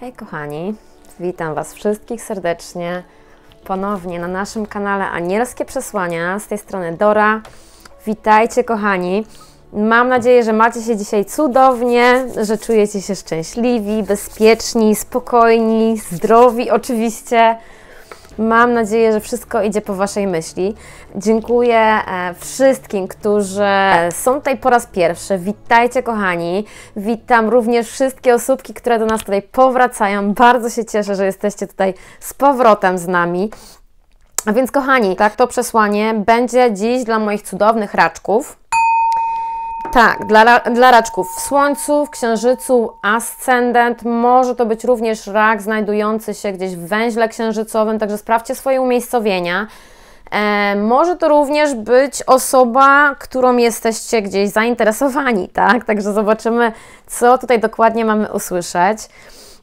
Hej kochani, witam Was wszystkich serdecznie ponownie na naszym kanale Anielskie Przesłania. Z tej strony Dora. Witajcie kochani. Mam nadzieję, że macie się dzisiaj cudownie, że czujecie się szczęśliwi, bezpieczni, spokojni, zdrowi oczywiście. Mam nadzieję, że wszystko idzie po Waszej myśli. Dziękuję e, wszystkim, którzy e, są tutaj po raz pierwszy. Witajcie, kochani. Witam również wszystkie osóbki, które do nas tutaj powracają. Bardzo się cieszę, że jesteście tutaj z powrotem z nami. A więc, kochani, tak to przesłanie będzie dziś dla moich cudownych raczków. Tak, dla, dla raczków w Słońcu, w Księżycu, ascendent. Może to być również rak znajdujący się gdzieś w węźle księżycowym, także sprawdźcie swoje umiejscowienia. E, może to również być osoba, którą jesteście gdzieś zainteresowani, tak? Także zobaczymy, co tutaj dokładnie mamy usłyszeć.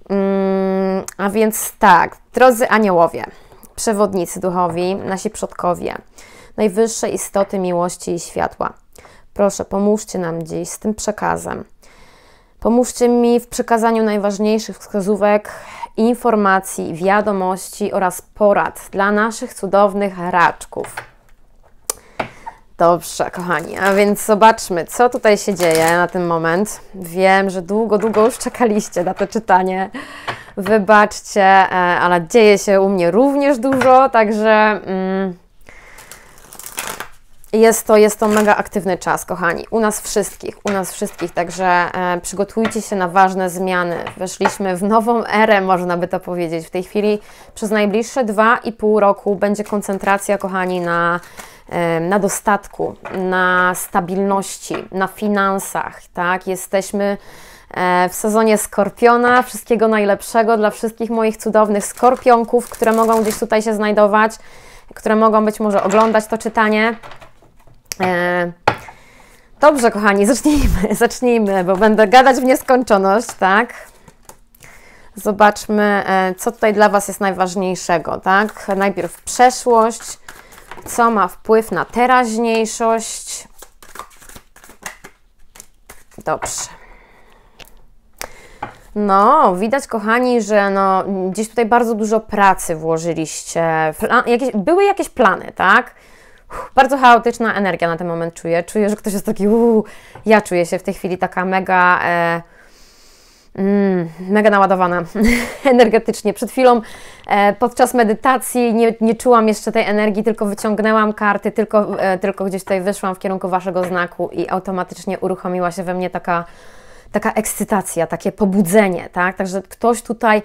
Mm, a więc tak, drodzy aniołowie, przewodnicy duchowi, nasi przodkowie, najwyższe istoty miłości i światła. Proszę, pomóżcie nam dziś z tym przekazem. Pomóżcie mi w przekazaniu najważniejszych wskazówek, informacji, wiadomości oraz porad dla naszych cudownych raczków. Dobrze, kochani, a więc zobaczmy, co tutaj się dzieje na ten moment. Wiem, że długo, długo już czekaliście na to czytanie. Wybaczcie, e, ale dzieje się u mnie również dużo, także. Mm, jest to, jest to mega aktywny czas, kochani. U nas wszystkich, u nas wszystkich, także e, przygotujcie się na ważne zmiany. Weszliśmy w nową erę, można by to powiedzieć. W tej chwili przez najbliższe dwa i pół roku będzie koncentracja, kochani, na, e, na dostatku, na stabilności, na finansach, tak? Jesteśmy e, w sezonie Skorpiona. Wszystkiego najlepszego dla wszystkich moich cudownych skorpionków, które mogą gdzieś tutaj się znajdować, które mogą być może oglądać to czytanie. E, dobrze, kochani, zacznijmy, zacznijmy, bo będę gadać w nieskończoność, tak? Zobaczmy, e, co tutaj dla Was jest najważniejszego, tak? Najpierw przeszłość, co ma wpływ na teraźniejszość. Dobrze. No, widać, kochani, że no, gdzieś tutaj bardzo dużo pracy włożyliście. Plan, jakieś, były jakieś plany, tak? bardzo chaotyczna energia na ten moment czuję. Czuję, że ktoś jest taki, uuu, ja czuję się w tej chwili taka mega, e, mm, mega naładowana energetycznie. Przed chwilą e, podczas medytacji nie, nie czułam jeszcze tej energii, tylko wyciągnęłam karty, tylko, e, tylko gdzieś tutaj wyszłam w kierunku Waszego znaku i automatycznie uruchomiła się we mnie taka taka ekscytacja, takie pobudzenie, tak? Także ktoś tutaj,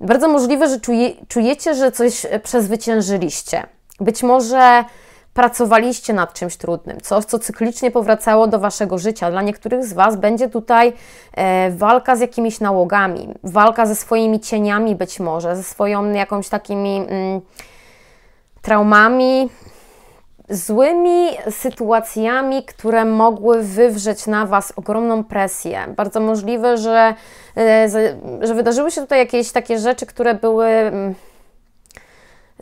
bardzo możliwe, że czuje, czujecie, że coś przezwyciężyliście. Być może pracowaliście nad czymś trudnym, coś, co cyklicznie powracało do Waszego życia. Dla niektórych z Was będzie tutaj e, walka z jakimiś nałogami, walka ze swoimi cieniami być może, ze swoją jakąś takimi mm, traumami, złymi sytuacjami, które mogły wywrzeć na Was ogromną presję. Bardzo możliwe, że, e, że wydarzyły się tutaj jakieś takie rzeczy, które były mm,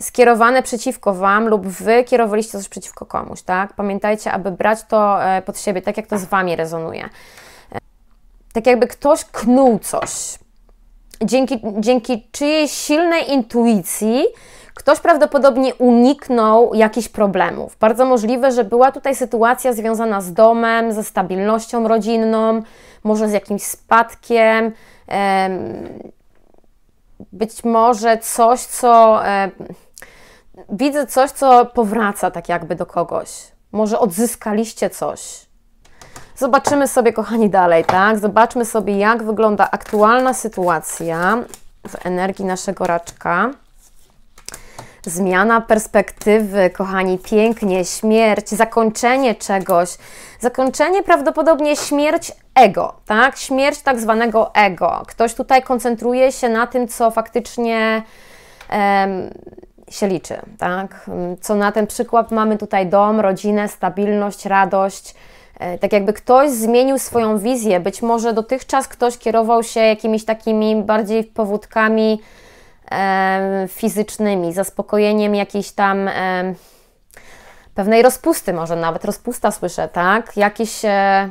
skierowane przeciwko Wam lub Wy kierowaliście coś przeciwko komuś, tak? Pamiętajcie, aby brać to e, pod siebie, tak jak to z Wami rezonuje. E, tak jakby ktoś knuł coś. Dzięki, dzięki czyjejś silnej intuicji ktoś prawdopodobnie uniknął jakichś problemów. Bardzo możliwe, że była tutaj sytuacja związana z domem, ze stabilnością rodzinną, może z jakimś spadkiem. Być może coś, co widzę coś, co powraca tak jakby do kogoś. Może odzyskaliście coś. Zobaczymy sobie, kochani, dalej, tak? Zobaczmy sobie, jak wygląda aktualna sytuacja w energii naszego raczka. Zmiana perspektywy, kochani, pięknie, śmierć, zakończenie czegoś, zakończenie prawdopodobnie śmierć ego, tak? Śmierć tak zwanego ego. Ktoś tutaj koncentruje się na tym, co faktycznie. Em, się liczy, tak? Co na ten przykład mamy tutaj dom, rodzinę, stabilność, radość. E, tak jakby ktoś zmienił swoją wizję, być może dotychczas ktoś kierował się jakimiś takimi bardziej powódkami e, fizycznymi, zaspokojeniem jakiejś tam e, pewnej rozpusty, może nawet rozpusta słyszę, tak? Jakiś. E,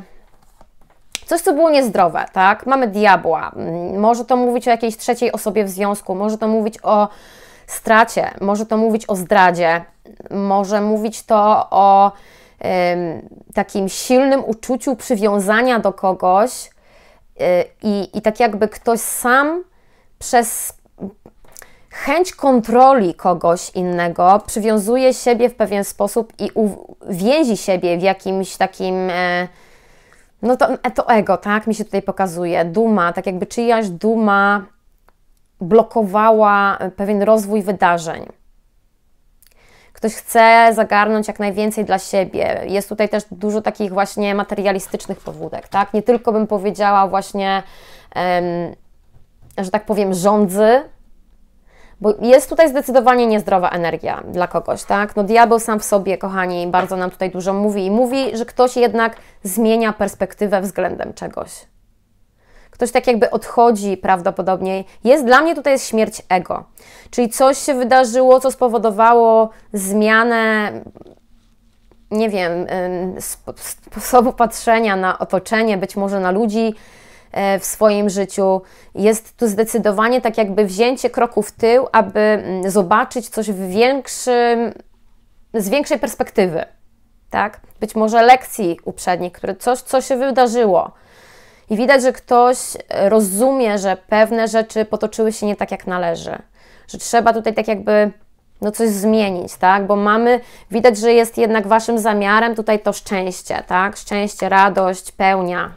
coś, co było niezdrowe, tak? Mamy diabła, może to mówić o jakiejś trzeciej osobie w związku, może to mówić o stracie, może to mówić o zdradzie, może mówić to o takim silnym uczuciu przywiązania do kogoś y, i, i tak jakby ktoś sam przez chęć kontroli kogoś innego przywiązuje siebie w pewien sposób i więzi siebie w jakimś takim. E, no to, e, to ego, tak, mi się tutaj pokazuje, duma, tak jakby czyjaś duma blokowała e, pewien rozwój wydarzeń. Ktoś chce zagarnąć jak najwięcej dla siebie. Jest tutaj też dużo takich właśnie materialistycznych powódek, tak? Nie tylko bym powiedziała właśnie, że tak powiem, rządzy, bo jest tutaj zdecydowanie niezdrowa energia dla kogoś, tak? No diabeł sam w sobie, kochani, bardzo nam tutaj dużo mówi i mówi, że ktoś jednak zmienia perspektywę względem czegoś. Ktoś tak jakby odchodzi prawdopodobnie. Jest dla mnie tutaj jest śmierć ego. Czyli coś się wydarzyło, co spowodowało zmianę nie wiem, sposobu patrzenia na otoczenie, być może na ludzi e, w swoim życiu. Jest tu zdecydowanie tak jakby wzięcie kroku w tył, aby mm, zobaczyć coś w większym, z większej perspektywy, tak? Być może lekcji uprzednich, które coś, co się wydarzyło. I widać, że ktoś e, rozumie, że pewne rzeczy potoczyły się nie tak, jak należy. Że trzeba tutaj tak jakby no coś zmienić, tak? Bo mamy, widać, że jest jednak Waszym zamiarem tutaj to szczęście, tak? Szczęście, radość, pełnia.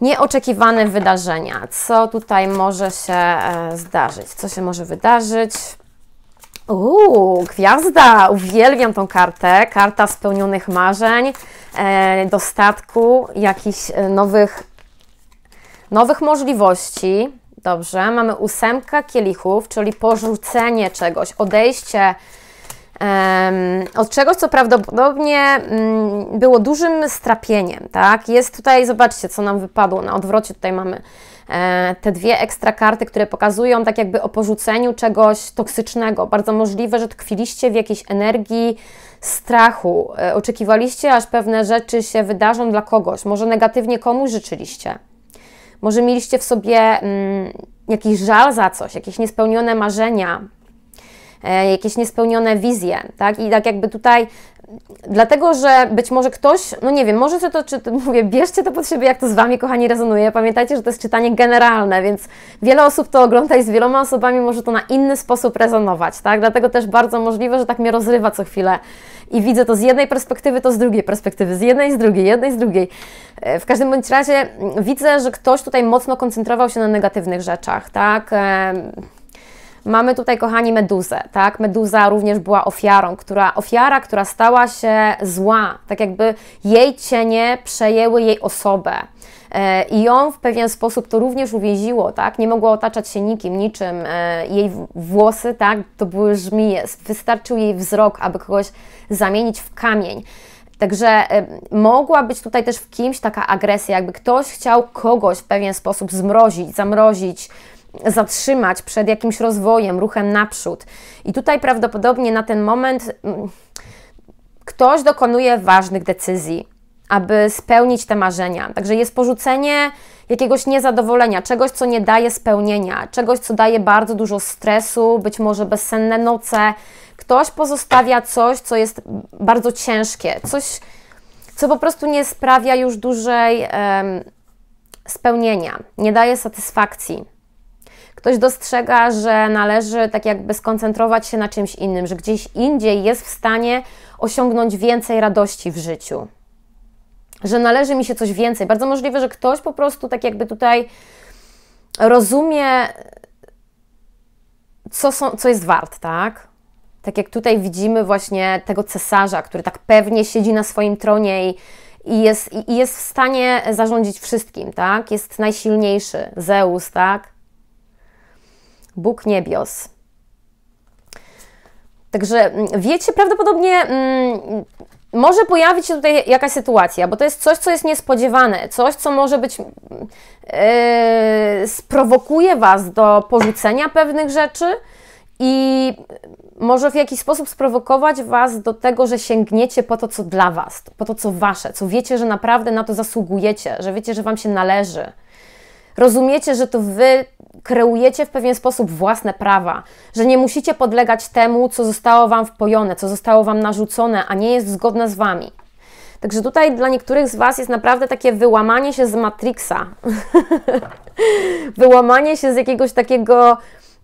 Nieoczekiwane wydarzenia. Co tutaj może się e, zdarzyć? Co się może wydarzyć? Uuu, gwiazda! Uwielbiam tą kartę. Karta spełnionych marzeń, e, dostatku, jakichś e, nowych, nowych możliwości. Dobrze, mamy ósemka kielichów, czyli porzucenie czegoś, odejście od czegoś, co prawdopodobnie mm, było dużym strapieniem, tak? Jest tutaj, zobaczcie, co nam wypadło, na odwrocie tutaj mamy E, te dwie ekstra karty, które pokazują tak jakby o porzuceniu czegoś toksycznego. Bardzo możliwe, że tkwiliście w jakiejś energii strachu, e, oczekiwaliście, aż pewne rzeczy się wydarzą dla kogoś, może negatywnie komuś życzyliście. Może mieliście w sobie mm, jakiś żal za coś, jakieś niespełnione marzenia, E, jakieś niespełnione wizje, tak? I tak jakby tutaj Dlatego, że być może ktoś, no nie wiem, może to, czy to mówię, bierzcie to pod siebie, jak to z Wami, kochani, rezonuje. Pamiętajcie, że to jest czytanie generalne, więc wiele osób to ogląda i z wieloma osobami może to na inny sposób rezonować, tak? Dlatego też bardzo możliwe, że tak mnie rozrywa co chwilę i widzę to z jednej perspektywy, to z drugiej perspektywy, z jednej, z drugiej, jednej, z drugiej. E, w każdym bądź razie widzę, że ktoś tutaj mocno koncentrował się na negatywnych rzeczach, tak? E, Mamy tutaj, kochani, Meduzę, tak? Meduza również była ofiarą, która, ofiara, która stała się zła, tak jakby jej cienie przejęły jej osobę. E, I ją w pewien sposób to również uwięziło, tak? Nie mogła otaczać się nikim, niczym. E, jej włosy, tak? To były żmije. Wystarczył jej wzrok, aby kogoś zamienić w kamień. Także e, mogła być tutaj też w kimś taka agresja, jakby ktoś chciał kogoś w pewien sposób zmrozić, zamrozić, zatrzymać przed jakimś rozwojem, ruchem naprzód. I tutaj prawdopodobnie na ten moment mm, ktoś dokonuje ważnych decyzji, aby spełnić te marzenia. Także jest porzucenie jakiegoś niezadowolenia, czegoś, co nie daje spełnienia, czegoś, co daje bardzo dużo stresu, być może bezsenne noce. Ktoś pozostawia coś, co jest bardzo ciężkie, coś, co po prostu nie sprawia już dużej um, spełnienia, nie daje satysfakcji ktoś dostrzega, że należy tak jakby skoncentrować się na czymś innym, że gdzieś indziej jest w stanie osiągnąć więcej radości w życiu, że należy mi się coś więcej. Bardzo możliwe, że ktoś po prostu tak jakby tutaj rozumie, co, są, co jest wart, tak? Tak jak tutaj widzimy właśnie tego cesarza, który tak pewnie siedzi na swoim tronie i, i jest, i jest w stanie zarządzić wszystkim, tak? Jest najsilniejszy, Zeus, tak? Bóg niebios. Także mm, wiecie, prawdopodobnie mm, może pojawić się tutaj jakaś sytuacja, bo to jest coś, co jest niespodziewane, coś, co może być, yy, sprowokuje Was do porzucenia pewnych rzeczy i mm, może w jakiś sposób sprowokować Was do tego, że sięgniecie po to, co dla Was, po to, co Wasze, co wiecie, że naprawdę na to zasługujecie, że wiecie, że Wam się należy. Rozumiecie, że to Wy kreujecie w pewien sposób własne prawa, że nie musicie podlegać temu, co zostało Wam wpojone, co zostało Wam narzucone, a nie jest zgodne z Wami. Także tutaj dla niektórych z Was jest naprawdę takie wyłamanie się z Matrixa, wyłamanie się z jakiegoś takiego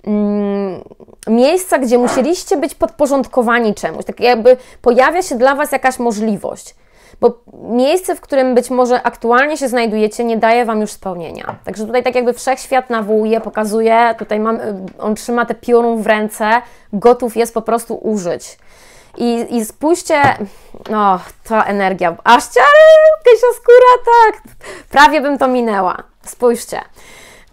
mm, miejsca, gdzie musieliście być podporządkowani czemuś. Tak jakby pojawia się dla Was jakaś możliwość bo miejsce, w którym być może aktualnie się znajdujecie, nie daje Wam już spełnienia. Także tutaj tak jakby wszechświat nawołuje, pokazuje, tutaj mam, y, on trzyma te piorun w ręce, gotów jest po prostu użyć. I, i spójrzcie, no, ta energia, aż ciary, jakaś skóra, tak, prawie bym to minęła. Spójrzcie.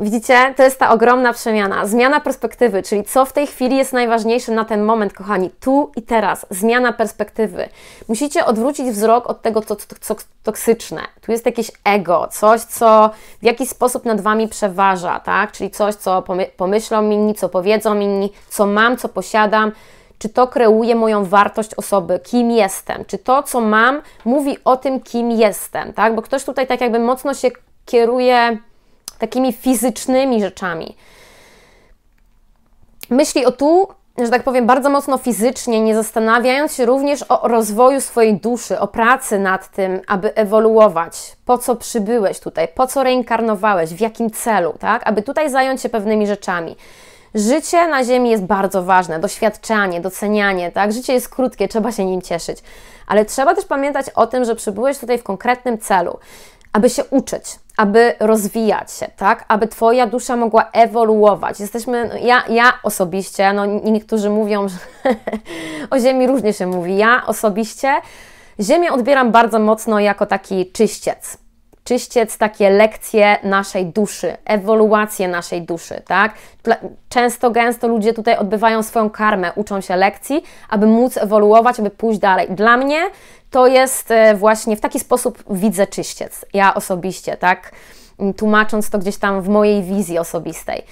Widzicie, to jest ta ogromna przemiana. Zmiana perspektywy, czyli co w tej chwili jest najważniejsze na ten moment, kochani, tu i teraz. Zmiana perspektywy. Musicie odwrócić wzrok od tego, co, co toksyczne. Tu jest jakieś ego, coś, co w jakiś sposób nad Wami przeważa, tak? Czyli coś, co pomyślą inni, co powiedzą inni, co mam, co posiadam czy to kreuje moją wartość osoby, kim jestem, czy to, co mam, mówi o tym, kim jestem, tak? Bo ktoś tutaj tak jakby mocno się kieruje takimi fizycznymi rzeczami. Myśli o tu, że tak powiem, bardzo mocno fizycznie, nie zastanawiając się również o rozwoju swojej duszy, o pracy nad tym, aby ewoluować, po co przybyłeś tutaj, po co reinkarnowałeś, w jakim celu, tak? Aby tutaj zająć się pewnymi rzeczami. Życie na Ziemi jest bardzo ważne, doświadczanie, docenianie, tak? Życie jest krótkie, trzeba się nim cieszyć, ale trzeba też pamiętać o tym, że przybyłeś tutaj w konkretnym celu, aby się uczyć, aby rozwijać się, tak? Aby Twoja dusza mogła ewoluować. Jesteśmy, no ja, ja osobiście, no niektórzy mówią, że o Ziemi różnie się mówi, ja osobiście Ziemię odbieram bardzo mocno jako taki czyściec czyściec takie lekcje naszej duszy, ewoluację naszej duszy, tak? Często, gęsto ludzie tutaj odbywają swoją karmę, uczą się lekcji, aby móc ewoluować, aby pójść dalej. Dla mnie to jest e, właśnie w taki sposób widzę czyściec, ja osobiście, tak? Tłumacząc to gdzieś tam w mojej wizji osobistej.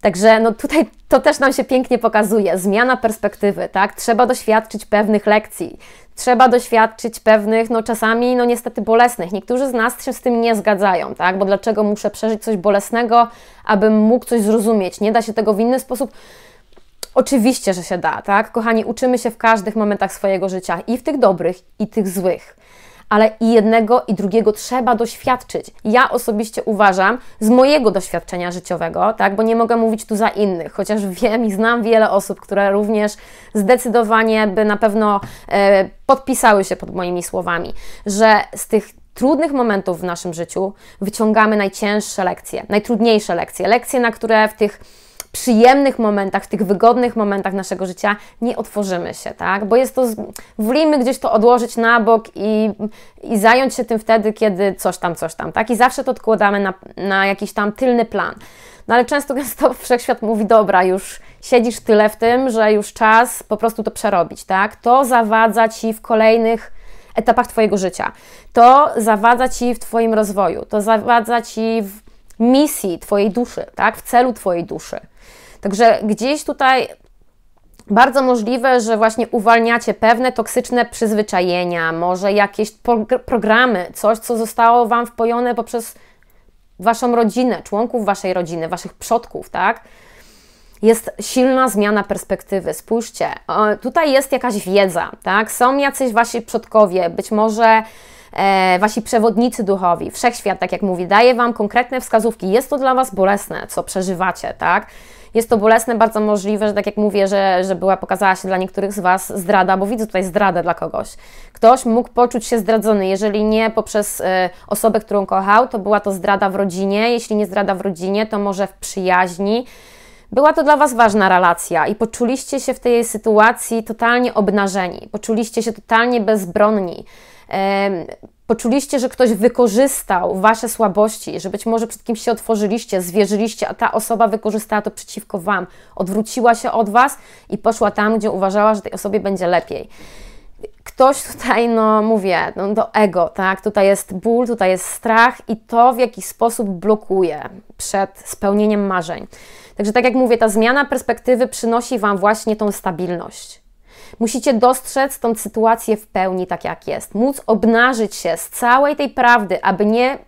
Także no tutaj to też nam się pięknie pokazuje, zmiana perspektywy, tak? Trzeba doświadczyć pewnych lekcji, trzeba doświadczyć pewnych, no czasami, no niestety bolesnych. Niektórzy z nas się z tym nie zgadzają, tak? Bo dlaczego muszę przeżyć coś bolesnego, abym mógł coś zrozumieć? Nie da się tego w inny sposób. Oczywiście, że się da, tak? Kochani, uczymy się w każdych momentach swojego życia, i w tych dobrych, i tych złych ale i jednego, i drugiego trzeba doświadczyć. Ja osobiście uważam z mojego doświadczenia życiowego, tak, bo nie mogę mówić tu za innych, chociaż wiem i znam wiele osób, które również zdecydowanie by na pewno e, podpisały się pod moimi słowami, że z tych trudnych momentów w naszym życiu wyciągamy najcięższe lekcje, najtrudniejsze lekcje, lekcje, na które w tych przyjemnych momentach, w tych wygodnych momentach naszego życia nie otworzymy się, tak? Bo jest to, z... wolimy gdzieś to odłożyć na bok i, i zająć się tym wtedy, kiedy coś tam, coś tam, tak? I zawsze to odkładamy na, na jakiś tam tylny plan. No ale często gęsto wszechświat mówi, dobra, już siedzisz tyle w tym, że już czas po prostu to przerobić, tak? To zawadza Ci w kolejnych etapach Twojego życia. To zawadza Ci w Twoim rozwoju. To zawadza Ci w misji Twojej duszy, tak? W celu Twojej duszy. Także gdzieś tutaj bardzo możliwe, że właśnie uwalniacie pewne toksyczne przyzwyczajenia, może jakieś programy, coś, co zostało Wam wpojone poprzez Waszą rodzinę, członków Waszej rodziny, Waszych przodków, tak? Jest silna zmiana perspektywy. Spójrzcie, tutaj jest jakaś wiedza, tak? Są jacyś Wasi przodkowie, być może e, Wasi przewodnicy duchowi, wszechświat, tak jak mówi, daje Wam konkretne wskazówki. Jest to dla Was bolesne, co przeżywacie, tak? Jest to bolesne, bardzo możliwe, że tak jak mówię, że, że była, pokazała się dla niektórych z Was zdrada, bo widzę tutaj zdradę dla kogoś. Ktoś mógł poczuć się zdradzony, jeżeli nie poprzez y, osobę, którą kochał, to była to zdrada w rodzinie, jeśli nie zdrada w rodzinie, to może w przyjaźni. Była to dla Was ważna relacja i poczuliście się w tej sytuacji totalnie obnażeni, poczuliście się totalnie bezbronni. Y, poczuliście, że ktoś wykorzystał wasze słabości, że być może przed kimś się otworzyliście, zwierzyliście, a ta osoba wykorzystała to przeciwko wam, odwróciła się od was i poszła tam, gdzie uważała, że tej osobie będzie lepiej. Ktoś tutaj, no mówię, no, do ego, tak? Tutaj jest ból, tutaj jest strach i to w jakiś sposób blokuje przed spełnieniem marzeń. Także tak jak mówię, ta zmiana perspektywy przynosi Wam właśnie tą stabilność Musicie dostrzec tą sytuację w pełni, tak jak jest. Móc obnażyć się z całej tej prawdy, aby nie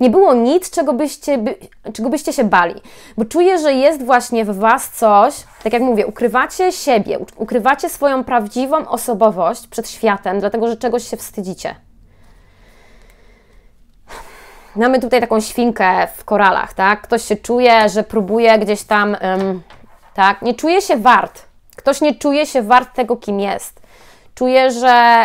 nie było nic, czego byście, by, czego byście się bali. Bo czuję, że jest właśnie w Was coś, tak jak mówię, ukrywacie siebie, ukrywacie swoją prawdziwą osobowość przed światem, dlatego że czegoś się wstydzicie. Mamy tutaj taką świnkę w koralach, tak? Ktoś się czuje, że próbuje gdzieś tam, ym, tak? Nie czuje się wart Ktoś nie czuje się wart tego, kim jest. Czuje, że.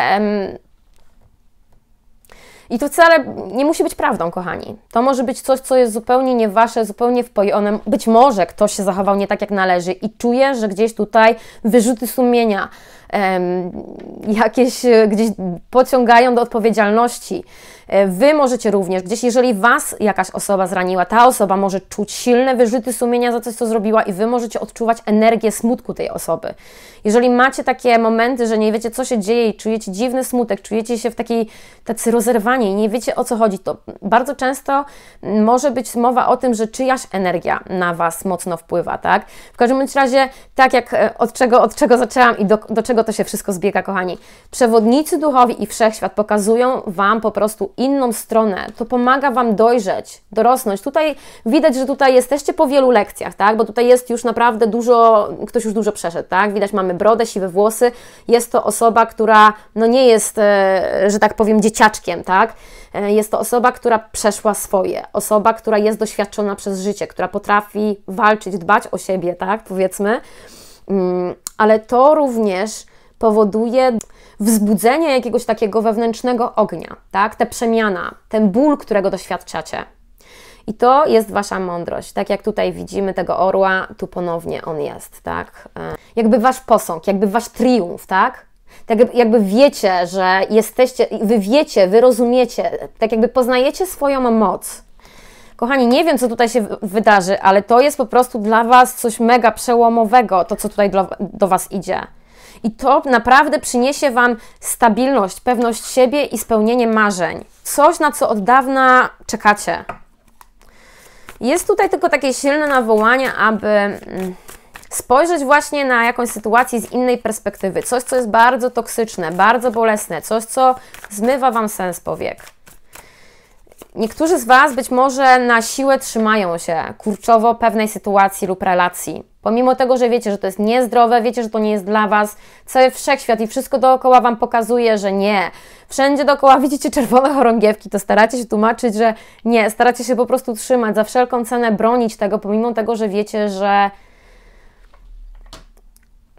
I to wcale nie musi być prawdą, kochani. To może być coś, co jest zupełnie nie wasze, zupełnie wpojone. Być może ktoś się zachował nie tak, jak należy, i czuje, że gdzieś tutaj wyrzuty sumienia, jakieś e, gdzieś pociągają do odpowiedzialności. E, wy możecie również gdzieś, jeżeli Was jakaś osoba zraniła, ta osoba może czuć silne wyrzuty sumienia za coś, co zrobiła i Wy możecie odczuwać energię smutku tej osoby. Jeżeli macie takie momenty, że nie wiecie, co się dzieje i czujecie dziwny smutek, czujecie się w takiej tacy rozerwani i nie wiecie, o co chodzi, to bardzo często może być mowa o tym, że czyjaś energia na Was mocno wpływa, tak? W każdym razie, tak jak e, od czego, od czego zaczęłam i do, do czego to się wszystko zbiega, kochani. Przewodnicy duchowi i wszechświat pokazują Wam po prostu inną stronę. To pomaga Wam dojrzeć, dorosnąć. Tutaj widać, że tutaj jesteście po wielu lekcjach, tak? Bo tutaj jest już naprawdę dużo, ktoś już dużo przeszedł, tak? Widać, mamy brodę, siwe włosy. Jest to osoba, która no nie jest, e, że tak powiem, dzieciaczkiem, tak? E, jest to osoba, która przeszła swoje, osoba, która jest doświadczona przez życie, która potrafi walczyć, dbać o siebie, tak? Powiedzmy. Mm, ale to również powoduje wzbudzenie jakiegoś takiego wewnętrznego ognia, tak? Ta przemiana, ten ból, którego doświadczacie. I to jest wasza mądrość. Tak jak tutaj widzimy tego orła, tu ponownie on jest, tak? E, jakby wasz posąg, jakby wasz triumf, tak? Tak jakby wiecie, że jesteście, wy wiecie, wy rozumiecie, tak jakby poznajecie swoją moc. Kochani, nie wiem, co tutaj się wydarzy, ale to jest po prostu dla Was coś mega przełomowego, to co tutaj do, do Was idzie i to naprawdę przyniesie Wam stabilność, pewność siebie i spełnienie marzeń. Coś, na co od dawna czekacie. Jest tutaj tylko takie silne nawołanie, aby mm, spojrzeć właśnie na jakąś sytuację z innej perspektywy. Coś, co jest bardzo toksyczne, bardzo bolesne, coś, co zmywa Wam sens powiek. Niektórzy z Was być może na siłę trzymają się kurczowo pewnej sytuacji lub relacji. Pomimo tego, że wiecie, że to jest niezdrowe, wiecie, że to nie jest dla Was, cały wszechświat i wszystko dookoła Wam pokazuje, że nie. Wszędzie dookoła widzicie czerwone chorągiewki, to staracie się tłumaczyć, że nie, staracie się po prostu trzymać, za wszelką cenę bronić tego, pomimo tego, że wiecie, że.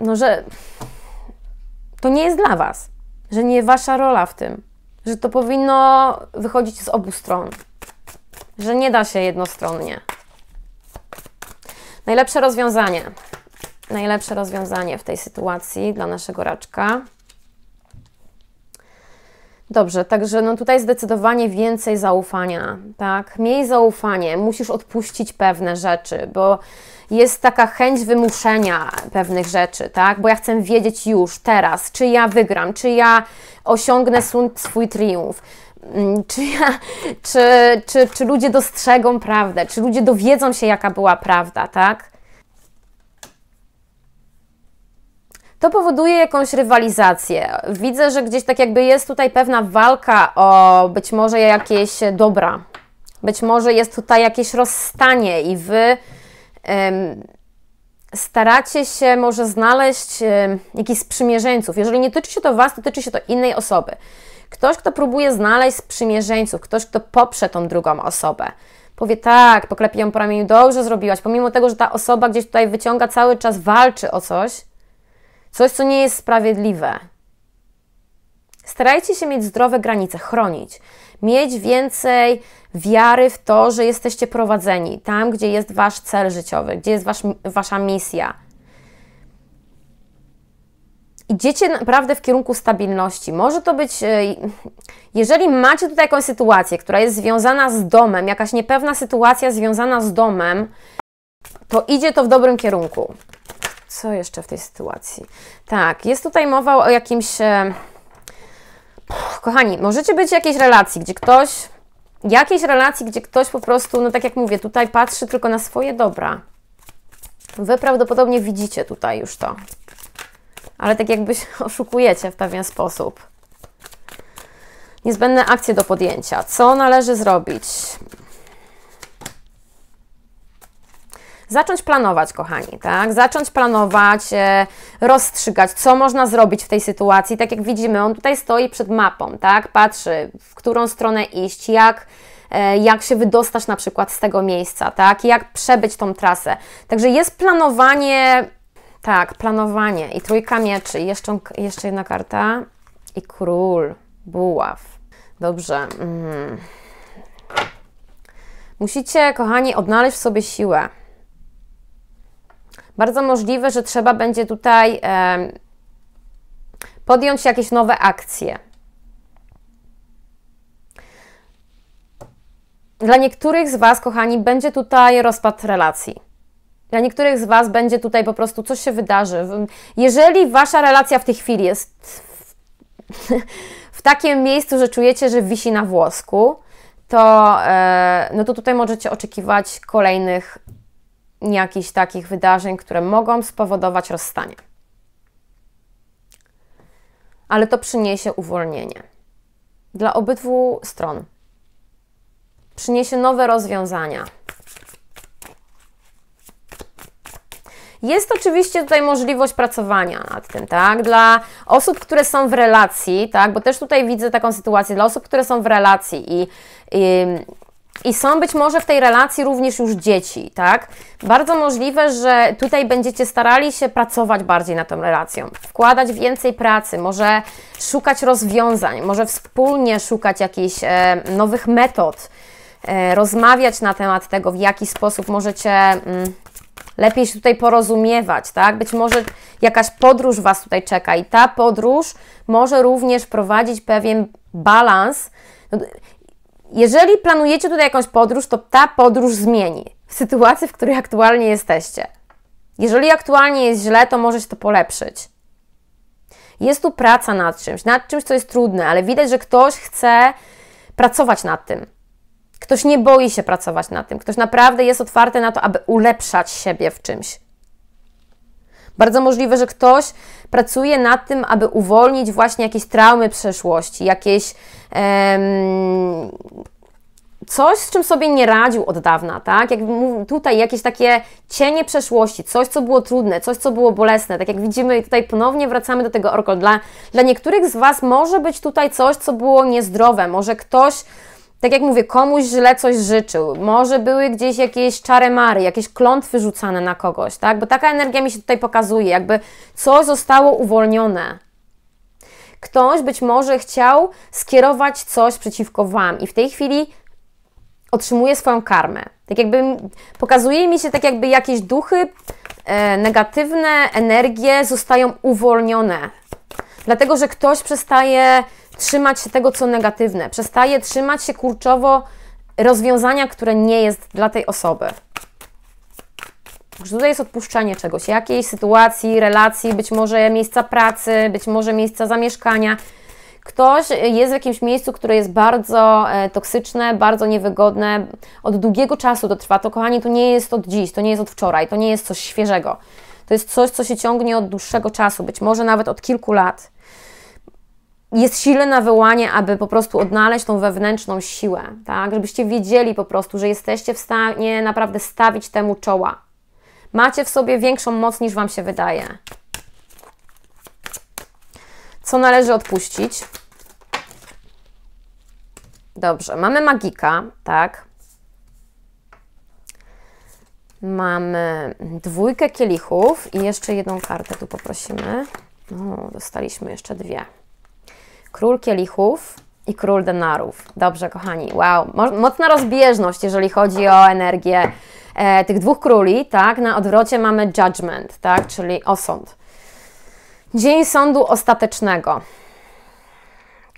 No, że to nie jest dla Was, że nie Wasza rola w tym że to powinno wychodzić z obu stron, że nie da się jednostronnie. Najlepsze rozwiązanie. Najlepsze rozwiązanie w tej sytuacji dla naszego raczka. Dobrze, także no tutaj zdecydowanie więcej zaufania, tak? Miej zaufanie, musisz odpuścić pewne rzeczy, bo jest taka chęć wymuszenia pewnych rzeczy, tak? Bo ja chcę wiedzieć już, teraz, czy ja wygram, czy ja osiągnę swój triumf. Mm, czy, ja, czy, czy, czy ludzie dostrzegą prawdę, czy ludzie dowiedzą się, jaka była prawda, tak? to powoduje jakąś rywalizację. Widzę, że gdzieś tak jakby jest tutaj pewna walka o być może jakieś dobra. Być może jest tutaj jakieś rozstanie i wy staracie się może znaleźć jakichś sprzymierzeńców. Jeżeli nie tyczy się to Was, to tyczy się to innej osoby. Ktoś, kto próbuje znaleźć sprzymierzeńców, ktoś, kto poprze tą drugą osobę. Powie tak, poklepi ją po ramieniu, dobrze zrobiłaś, pomimo tego, że ta osoba gdzieś tutaj wyciąga cały czas, walczy o coś, coś, co nie jest sprawiedliwe. Starajcie się mieć zdrowe granice, chronić mieć więcej wiary w to, że jesteście prowadzeni tam, gdzie jest wasz cel życiowy, gdzie jest wasz, wasza misja. Idziecie naprawdę w kierunku stabilności. Może to być, e, jeżeli macie tutaj jakąś sytuację, która jest związana z domem, jakaś niepewna sytuacja związana z domem, to idzie to w dobrym kierunku. Co jeszcze w tej sytuacji? Tak, jest tutaj mowa o jakimś e, kochani, możecie być w jakiejś relacji, gdzie ktoś, jakiejś relacji, gdzie ktoś po prostu, no tak jak mówię, tutaj patrzy tylko na swoje dobra. Wy prawdopodobnie widzicie tutaj już to. Ale tak jakby się oszukujecie w pewien sposób. Niezbędne akcje do podjęcia. Co należy zrobić? Zacząć planować, kochani, tak? Zacząć planować, e, rozstrzygać, co można zrobić w tej sytuacji. Tak jak widzimy, on tutaj stoi przed mapą, tak? Patrzy, w którą stronę iść, jak e, jak się wydostać na przykład z tego miejsca, tak? Jak przebyć tą trasę. Także jest planowanie, tak, planowanie i trójka mieczy, jeszcze, jeszcze jedna karta i król, buław. Dobrze. Mm. Musicie, kochani, odnaleźć w sobie siłę. Bardzo możliwe, że trzeba będzie tutaj e, podjąć jakieś nowe akcje. Dla niektórych z Was, kochani, będzie tutaj rozpad relacji. Dla niektórych z Was będzie tutaj po prostu coś się wydarzy. Jeżeli Wasza relacja w tej chwili jest w, w takim miejscu, że czujecie, że wisi na włosku, to, e, no to tutaj możecie oczekiwać kolejnych jakichś takich wydarzeń, które mogą spowodować rozstanie. Ale to przyniesie uwolnienie dla obydwu stron. Przyniesie nowe rozwiązania. Jest oczywiście tutaj możliwość pracowania nad tym, tak? Dla osób, które są w relacji, tak? Bo też tutaj widzę taką sytuację, dla osób, które są w relacji i, i i są być może w tej relacji również już dzieci, tak? Bardzo możliwe, że tutaj będziecie starali się pracować bardziej na tą relacją, wkładać więcej pracy, może szukać rozwiązań, może wspólnie szukać jakichś e, nowych metod, e, rozmawiać na temat tego, w jaki sposób możecie mm, lepiej się tutaj porozumiewać, tak? Być może jakaś podróż Was tutaj czeka i ta podróż może również prowadzić pewien balans no, jeżeli planujecie tutaj jakąś podróż, to ta podróż zmieni sytuację, w której aktualnie jesteście. Jeżeli aktualnie jest źle, to może się to polepszyć. Jest tu praca nad czymś, nad czymś, co jest trudne, ale widać, że ktoś chce pracować nad tym. Ktoś nie boi się pracować nad tym. Ktoś naprawdę jest otwarty na to, aby ulepszać siebie w czymś. Bardzo możliwe, że ktoś pracuje nad tym, aby uwolnić właśnie jakieś traumy przeszłości, jakieś em, coś, z czym sobie nie radził od dawna, tak? Jak tutaj jakieś takie cienie przeszłości, coś, co było trudne, coś, co było bolesne. Tak jak widzimy, tutaj ponownie wracamy do tego orkol. Dla, dla niektórych z Was może być tutaj coś, co było niezdrowe, może ktoś tak jak mówię, komuś źle coś życzył, może były gdzieś jakieś mary, jakieś klątwy rzucane na kogoś, tak? Bo taka energia mi się tutaj pokazuje, jakby coś zostało uwolnione. Ktoś być może chciał skierować coś przeciwko Wam i w tej chwili otrzymuje swoją karmę. Tak jakby pokazuje mi się tak jakby jakieś duchy, e, negatywne energie zostają uwolnione. Dlatego, że ktoś przestaje trzymać się tego, co negatywne. Przestaje trzymać się kurczowo rozwiązania, które nie jest dla tej osoby. Także tutaj jest odpuszczanie czegoś, jakiejś sytuacji, relacji, być może miejsca pracy, być może miejsca zamieszkania. Ktoś jest w jakimś miejscu, które jest bardzo e, toksyczne, bardzo niewygodne. Od długiego czasu to trwa. To, kochani, to nie jest od dziś, to nie jest od wczoraj, to nie jest coś świeżego. To jest coś, co się ciągnie od dłuższego czasu, być może nawet od kilku lat jest silne nawołanie, aby po prostu odnaleźć tą wewnętrzną siłę, tak? Żebyście wiedzieli po prostu, że jesteście w stanie naprawdę stawić temu czoła. Macie w sobie większą moc niż Wam się wydaje. Co należy odpuścić? Dobrze, mamy magika, tak? Mamy dwójkę kielichów i jeszcze jedną kartę tu poprosimy. No, dostaliśmy jeszcze dwie. Król kielichów i król denarów. Dobrze, kochani, wow. Mocna rozbieżność, jeżeli chodzi o energię e, tych dwóch króli, tak? Na odwrocie mamy judgment, tak? Czyli osąd. Dzień sądu ostatecznego.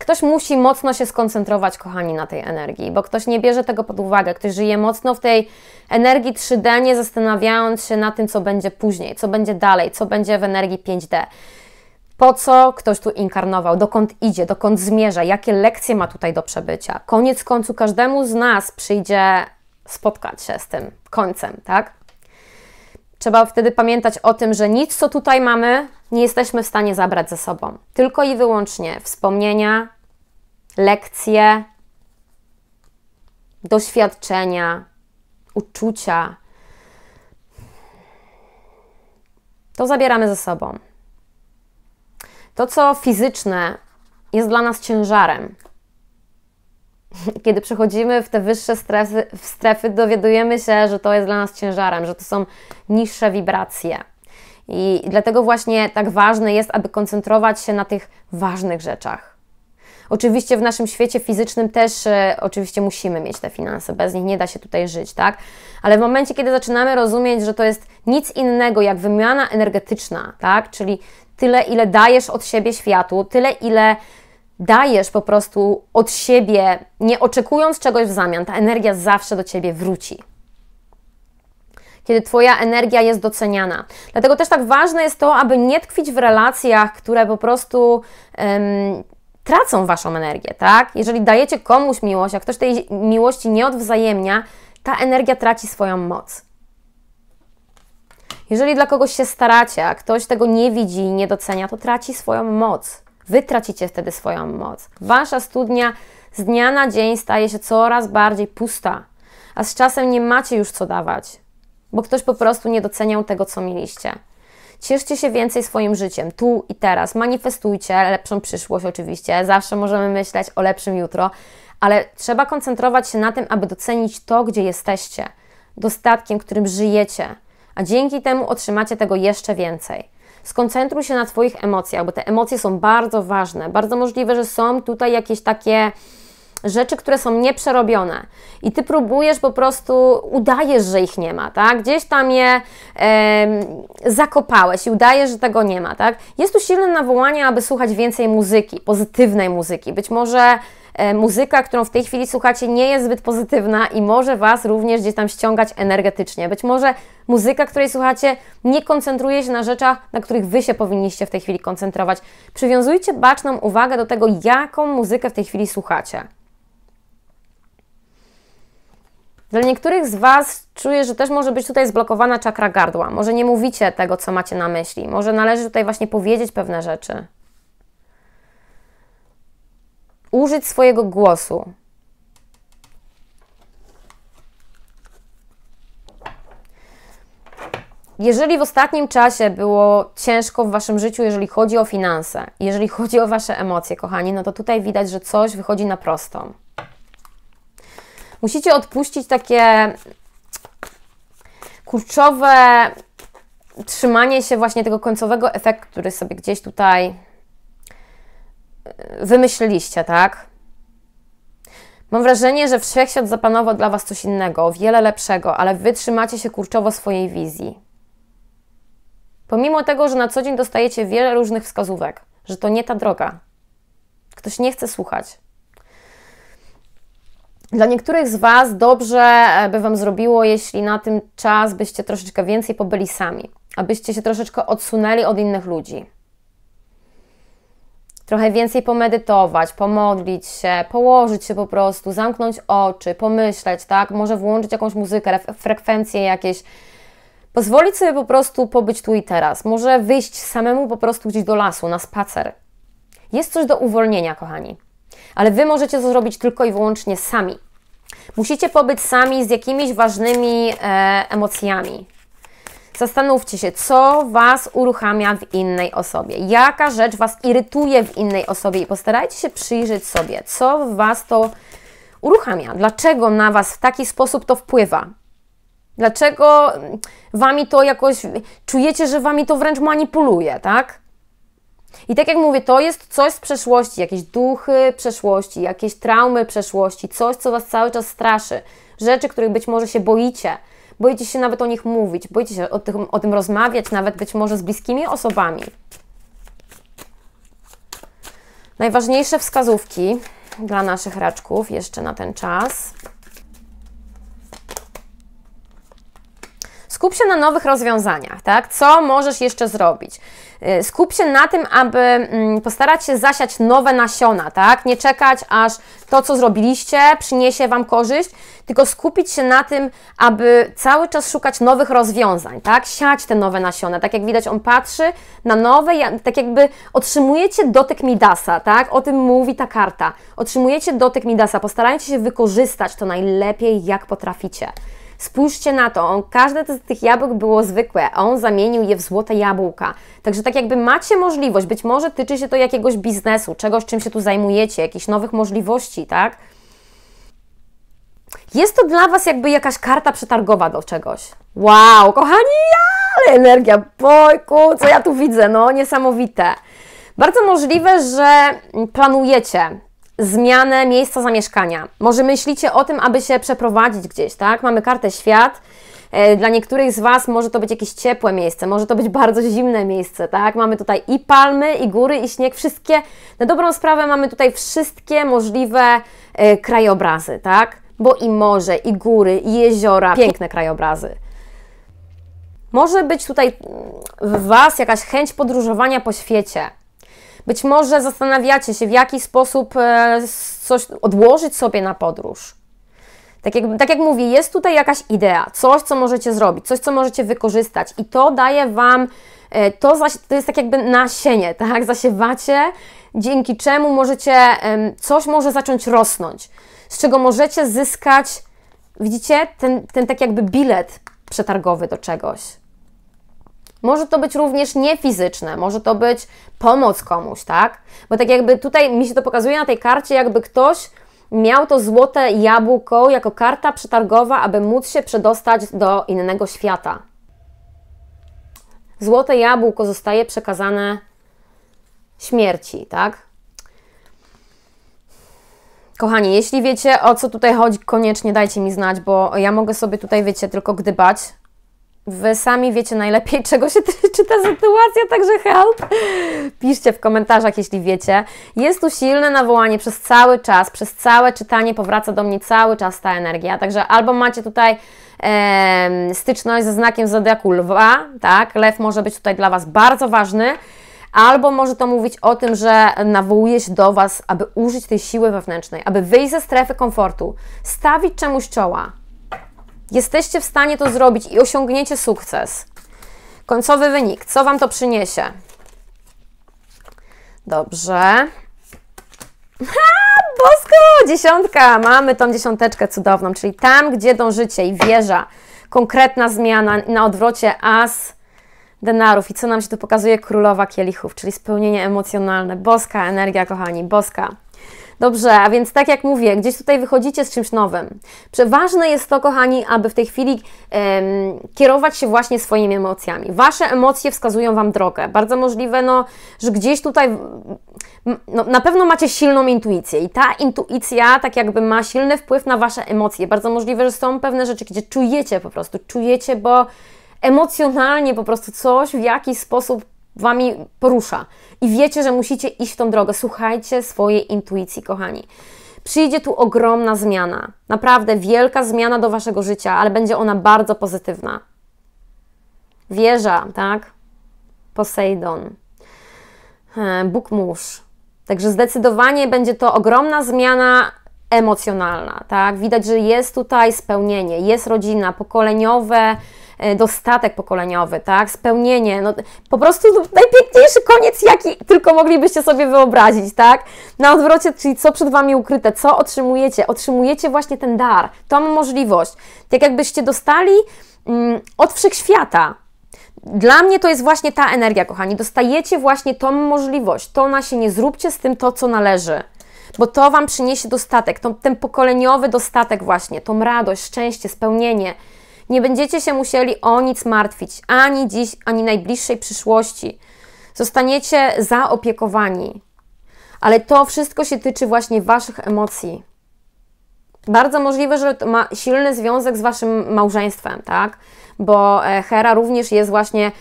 Ktoś musi mocno się skoncentrować, kochani, na tej energii, bo ktoś nie bierze tego pod uwagę. Ktoś żyje mocno w tej energii 3D, nie zastanawiając się na tym, co będzie później, co będzie dalej, co będzie w energii 5D po co ktoś tu inkarnował, dokąd idzie, dokąd zmierza, jakie lekcje ma tutaj do przebycia. Koniec końcu każdemu z nas przyjdzie spotkać się z tym końcem, tak? Trzeba wtedy pamiętać o tym, że nic, co tutaj mamy, nie jesteśmy w stanie zabrać ze sobą. Tylko i wyłącznie wspomnienia, lekcje, doświadczenia, uczucia. To zabieramy ze sobą. To, co fizyczne, jest dla nas ciężarem. Kiedy przechodzimy w te wyższe strefy, strefy, dowiadujemy się, że to jest dla nas ciężarem, że to są niższe wibracje. I dlatego właśnie tak ważne jest, aby koncentrować się na tych ważnych rzeczach. Oczywiście w naszym świecie fizycznym też e, oczywiście musimy mieć te finanse, bez nich nie da się tutaj żyć, tak? Ale w momencie, kiedy zaczynamy rozumieć, że to jest nic innego jak wymiana energetyczna, tak? Czyli tyle, ile dajesz od siebie światu, tyle, ile dajesz po prostu od siebie, nie oczekując czegoś w zamian, ta energia zawsze do ciebie wróci. Kiedy Twoja energia jest doceniana. Dlatego też tak ważne jest to, aby nie tkwić w relacjach, które po prostu um, tracą Waszą energię, tak? Jeżeli dajecie komuś miłość, a ktoś tej miłości nie odwzajemnia, ta energia traci swoją moc. Jeżeli dla kogoś się staracie, a ktoś tego nie widzi i nie docenia, to traci swoją moc. Wy tracicie wtedy swoją moc. Wasza studnia z dnia na dzień staje się coraz bardziej pusta, a z czasem nie macie już co dawać, bo ktoś po prostu nie doceniał tego, co mieliście. Cieszcie się więcej swoim życiem, tu i teraz. Manifestujcie lepszą przyszłość, oczywiście. Zawsze możemy myśleć o lepszym jutro, ale trzeba koncentrować się na tym, aby docenić to, gdzie jesteście, dostatkiem, którym żyjecie, a dzięki temu otrzymacie tego jeszcze więcej. Skoncentruj się na Twoich emocjach, bo te emocje są bardzo ważne. Bardzo możliwe, że są tutaj jakieś takie rzeczy, które są nieprzerobione i ty próbujesz po prostu, udajesz, że ich nie ma, tak? Gdzieś tam je e, zakopałeś i udajesz, że tego nie ma, tak? Jest tu silne nawołanie, aby słuchać więcej muzyki, pozytywnej muzyki, być może E, muzyka, którą w tej chwili słuchacie, nie jest zbyt pozytywna i może Was również gdzieś tam ściągać energetycznie. Być może muzyka, której słuchacie, nie koncentruje się na rzeczach, na których Wy się powinniście w tej chwili koncentrować. Przywiązujcie baczną uwagę do tego, jaką muzykę w tej chwili słuchacie. Dla niektórych z Was czuję, że też może być tutaj zblokowana czakra gardła. Może nie mówicie tego, co macie na myśli. Może należy tutaj właśnie powiedzieć pewne rzeczy użyć swojego głosu. Jeżeli w ostatnim czasie było ciężko w waszym życiu, jeżeli chodzi o finanse, jeżeli chodzi o wasze emocje, kochani, no to tutaj widać, że coś wychodzi na prostą. Musicie odpuścić takie kurczowe trzymanie się właśnie tego końcowego efektu, który sobie gdzieś tutaj wymyśliliście, tak? Mam wrażenie, że wszechświat zapanował dla Was coś innego, wiele lepszego, ale Wy trzymacie się kurczowo swojej wizji. Pomimo tego, że na co dzień dostajecie wiele różnych wskazówek, że to nie ta droga. Ktoś nie chce słuchać. Dla niektórych z Was dobrze e, by Wam zrobiło, jeśli na tym czas byście troszeczkę więcej pobyli sami, abyście się troszeczkę odsunęli od innych ludzi trochę więcej pomedytować, pomodlić się, położyć się po prostu, zamknąć oczy, pomyśleć, tak? Może włączyć jakąś muzykę, frekwencje jakieś. Pozwolić sobie po prostu pobyć tu i teraz. Może wyjść samemu po prostu gdzieś do lasu, na spacer. Jest coś do uwolnienia, kochani. Ale wy możecie to zrobić tylko i wyłącznie sami. Musicie pobyć sami z jakimiś ważnymi e, emocjami, Zastanówcie się, co Was uruchamia w innej osobie, jaka rzecz Was irytuje w innej osobie i postarajcie się przyjrzeć sobie, co Was to uruchamia, dlaczego na Was w taki sposób to wpływa. Dlaczego wami to jakoś czujecie, że wami to wręcz manipuluje, tak? I tak jak mówię, to jest coś z przeszłości, jakieś duchy przeszłości, jakieś traumy przeszłości, coś, co was cały czas straszy, rzeczy, których być może się boicie, boicie się nawet o nich mówić, boicie się o tym, o tym rozmawiać, nawet być może z bliskimi osobami. Najważniejsze wskazówki dla naszych raczków jeszcze na ten czas – Skup się na nowych rozwiązaniach, tak? Co możesz jeszcze zrobić? Y, skup się na tym, aby mm, postarać się zasiać nowe nasiona, tak? Nie czekać, aż to, co zrobiliście, przyniesie Wam korzyść, tylko skupić się na tym, aby cały czas szukać nowych rozwiązań, tak? Siać te nowe nasiona. Tak jak widać, on patrzy na nowe, tak jakby otrzymujecie dotyk Midasa, tak? O tym mówi ta karta. Otrzymujecie dotyk Midasa, postarajcie się wykorzystać to najlepiej, jak potraficie. Spójrzcie na to, on, każde z tych jabłek było zwykłe, a on zamienił je w złote jabłka. Także tak jakby macie możliwość, być może tyczy się to jakiegoś biznesu, czegoś, czym się tu zajmujecie, jakichś nowych możliwości, tak? Jest to dla Was jakby jakaś karta przetargowa do czegoś. Wow, kochani, ale energia, bojku, co ja tu widzę, no niesamowite. Bardzo możliwe, że planujecie zmianę miejsca zamieszkania. Może myślicie o tym, aby się przeprowadzić gdzieś, tak? Mamy kartę świat. E, dla niektórych z Was może to być jakieś ciepłe miejsce, może to być bardzo zimne miejsce, tak? Mamy tutaj i palmy, i góry, i śnieg, wszystkie, na dobrą sprawę mamy tutaj wszystkie możliwe e, krajobrazy, tak? Bo i morze, i góry, i jeziora, piękne krajobrazy. Może być tutaj w Was jakaś chęć podróżowania po świecie. Być może zastanawiacie się, w jaki sposób e, coś odłożyć sobie na podróż. Tak jak, tak jak mówię, jest tutaj jakaś idea, coś, co możecie zrobić, coś, co możecie wykorzystać, i to daje Wam, e, to, to jest tak jakby nasienie, tak? Zasiewacie, dzięki czemu możecie, coś może zacząć rosnąć, z czego możecie zyskać, widzicie, ten, ten tak jakby bilet przetargowy do czegoś. Może to być również niefizyczne, może to być pomoc komuś, tak? Bo tak jakby tutaj mi się to pokazuje na tej karcie, jakby ktoś miał to złote jabłko jako karta przetargowa, aby móc się przedostać do innego świata. Złote jabłko zostaje przekazane śmierci, tak? Kochani, jeśli wiecie o co tutaj chodzi, koniecznie dajcie mi znać, bo ja mogę sobie tutaj, wiecie, tylko gdybać, Wy sami wiecie najlepiej, czego się czyta sytuacja, także help! Piszcie w komentarzach, jeśli wiecie. Jest tu silne nawołanie przez cały czas, przez całe czytanie powraca do mnie cały czas ta energia. Także albo macie tutaj e, styczność ze znakiem zodiaku lwa, tak? Lew może być tutaj dla Was bardzo ważny, albo może to mówić o tym, że nawołuje się do Was, aby użyć tej siły wewnętrznej, aby wyjść ze strefy komfortu, stawić czemuś czoła, Jesteście w stanie to zrobić i osiągniecie sukces. Końcowy wynik, co Wam to przyniesie? Dobrze. Ha, bosko! Dziesiątka! Mamy tą dziesiąteczkę cudowną, czyli tam, gdzie dążycie i wieża. Konkretna zmiana na odwrocie as denarów. I co nam się tu pokazuje? Królowa kielichów, czyli spełnienie emocjonalne. Boska energia, kochani, boska. Dobrze, a więc tak jak mówię, gdzieś tutaj wychodzicie z czymś nowym. Przeważne jest to, kochani, aby w tej chwili em, kierować się właśnie swoimi emocjami. Wasze emocje wskazują Wam drogę. Bardzo możliwe, no, że gdzieś tutaj no, na pewno macie silną intuicję i ta intuicja tak jakby ma silny wpływ na Wasze emocje. Bardzo możliwe, że są pewne rzeczy, gdzie czujecie po prostu, czujecie, bo emocjonalnie po prostu coś w jakiś sposób Wami porusza i wiecie, że musicie iść w tą drogę. Słuchajcie swojej intuicji, kochani. Przyjdzie tu ogromna zmiana, naprawdę wielka zmiana do Waszego życia, ale będzie ona bardzo pozytywna. Wieża, tak? Posejdon, ehm, Bóg mórz. Także zdecydowanie będzie to ogromna zmiana emocjonalna, tak? Widać, że jest tutaj spełnienie, jest rodzina, pokoleniowe E, dostatek pokoleniowy, tak, spełnienie, no, po prostu no, najpiękniejszy koniec, jaki tylko moglibyście sobie wyobrazić, tak? Na odwrocie, czyli co przed Wami ukryte, co otrzymujecie? Otrzymujecie właśnie ten dar, tą możliwość, tak jakbyście dostali mm, od wszechświata, dla mnie to jest właśnie ta energia, kochani. Dostajecie właśnie tą możliwość. To nie zróbcie z tym to, co należy, bo to Wam przyniesie dostatek, ten pokoleniowy dostatek, właśnie, tą radość, szczęście, spełnienie. Nie będziecie się musieli o nic martwić, ani dziś, ani najbliższej przyszłości. Zostaniecie zaopiekowani. Ale to wszystko się tyczy właśnie Waszych emocji. Bardzo możliwe, że to ma silny związek z Waszym małżeństwem, tak? Bo e, Hera również jest właśnie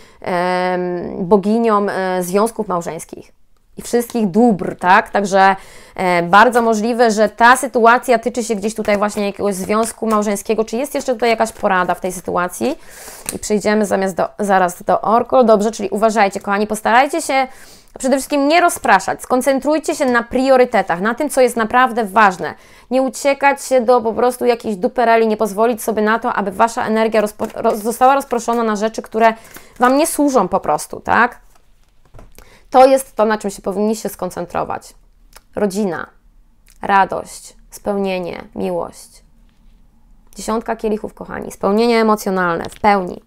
boginią e, związków małżeńskich i wszystkich dóbr, tak? Także e, bardzo możliwe, że ta sytuacja tyczy się gdzieś tutaj właśnie jakiegoś związku małżeńskiego. Czy jest jeszcze tutaj jakaś porada w tej sytuacji? I przejdziemy zamiast do, zaraz do orko. Dobrze, czyli uważajcie, kochani, postarajcie się przede wszystkim nie rozpraszać. Skoncentrujcie się na priorytetach, na tym, co jest naprawdę ważne. Nie uciekać się do po prostu jakiejś dupereli, nie pozwolić sobie na to, aby Wasza energia rozpo, roz, została rozproszona na rzeczy, które Wam nie służą po prostu, tak? To jest to, na czym się powinniście skoncentrować. Rodzina, radość, spełnienie, miłość. Dziesiątka kielichów, kochani. Spełnienie emocjonalne w pełni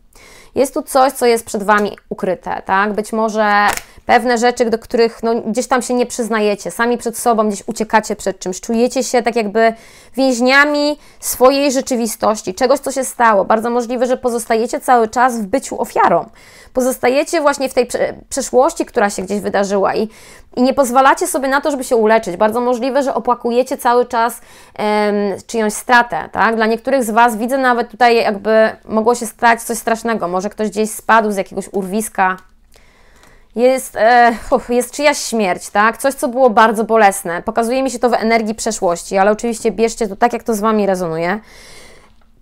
jest tu coś, co jest przed Wami ukryte, tak? Być może pewne rzeczy, do których no, gdzieś tam się nie przyznajecie, sami przed sobą gdzieś uciekacie przed czymś, czujecie się tak jakby więźniami swojej rzeczywistości, czegoś, co się stało. Bardzo możliwe, że pozostajecie cały czas w byciu ofiarą. Pozostajecie właśnie w tej przeszłości, która się gdzieś wydarzyła i i nie pozwalacie sobie na to, żeby się uleczyć. Bardzo możliwe, że opłakujecie cały czas um, czyjąś stratę, tak? Dla niektórych z Was widzę nawet tutaj jakby mogło się stać coś strasznego. Może ktoś gdzieś spadł z jakiegoś urwiska, jest, e, jest czyjaś śmierć, tak? Coś, co było bardzo bolesne. Pokazuje mi się to w energii przeszłości, ale oczywiście bierzcie to tak, jak to z Wami rezonuje.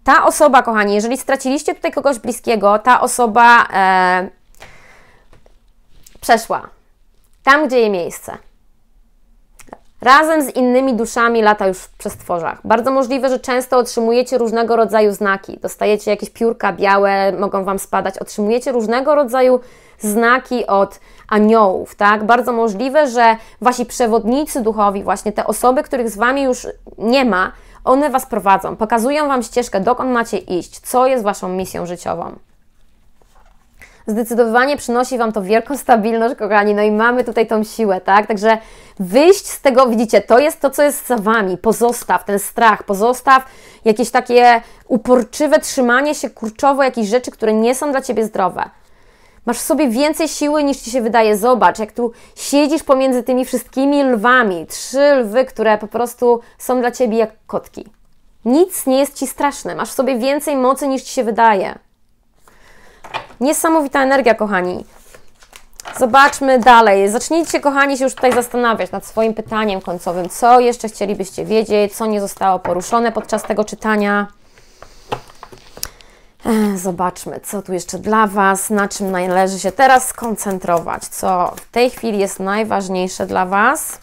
Ta osoba, kochani, jeżeli straciliście tutaj kogoś bliskiego, ta osoba e, przeszła tam, gdzie je miejsce. Razem z innymi duszami lata już w przestworzach. Bardzo możliwe, że często otrzymujecie różnego rodzaju znaki. Dostajecie jakieś piórka białe, mogą Wam spadać. Otrzymujecie różnego rodzaju znaki od aniołów, tak? Bardzo możliwe, że Wasi przewodnicy duchowi, właśnie te osoby, których z Wami już nie ma, one Was prowadzą, pokazują Wam ścieżkę, dokąd macie iść, co jest Waszą misją życiową. Zdecydowanie przynosi Wam to wielką stabilność, kochani, no i mamy tutaj tą siłę, tak? Także wyjść z tego, widzicie, to jest to, co jest za Wami. Pozostaw ten strach, pozostaw jakieś takie uporczywe trzymanie się kurczowo jakichś rzeczy, które nie są dla Ciebie zdrowe. Masz w sobie więcej siły niż ci się wydaje. Zobacz, jak tu siedzisz pomiędzy tymi wszystkimi lwami. Trzy lwy, które po prostu są dla ciebie jak kotki. Nic nie jest ci straszne. Masz w sobie więcej mocy niż ci się wydaje. Niesamowita energia, kochani. Zobaczmy dalej. Zacznijcie, kochani, się już tutaj zastanawiać nad swoim pytaniem końcowym. Co jeszcze chcielibyście wiedzieć? Co nie zostało poruszone podczas tego czytania? Zobaczmy, co tu jeszcze dla Was, na czym należy się teraz skoncentrować, co w tej chwili jest najważniejsze dla Was.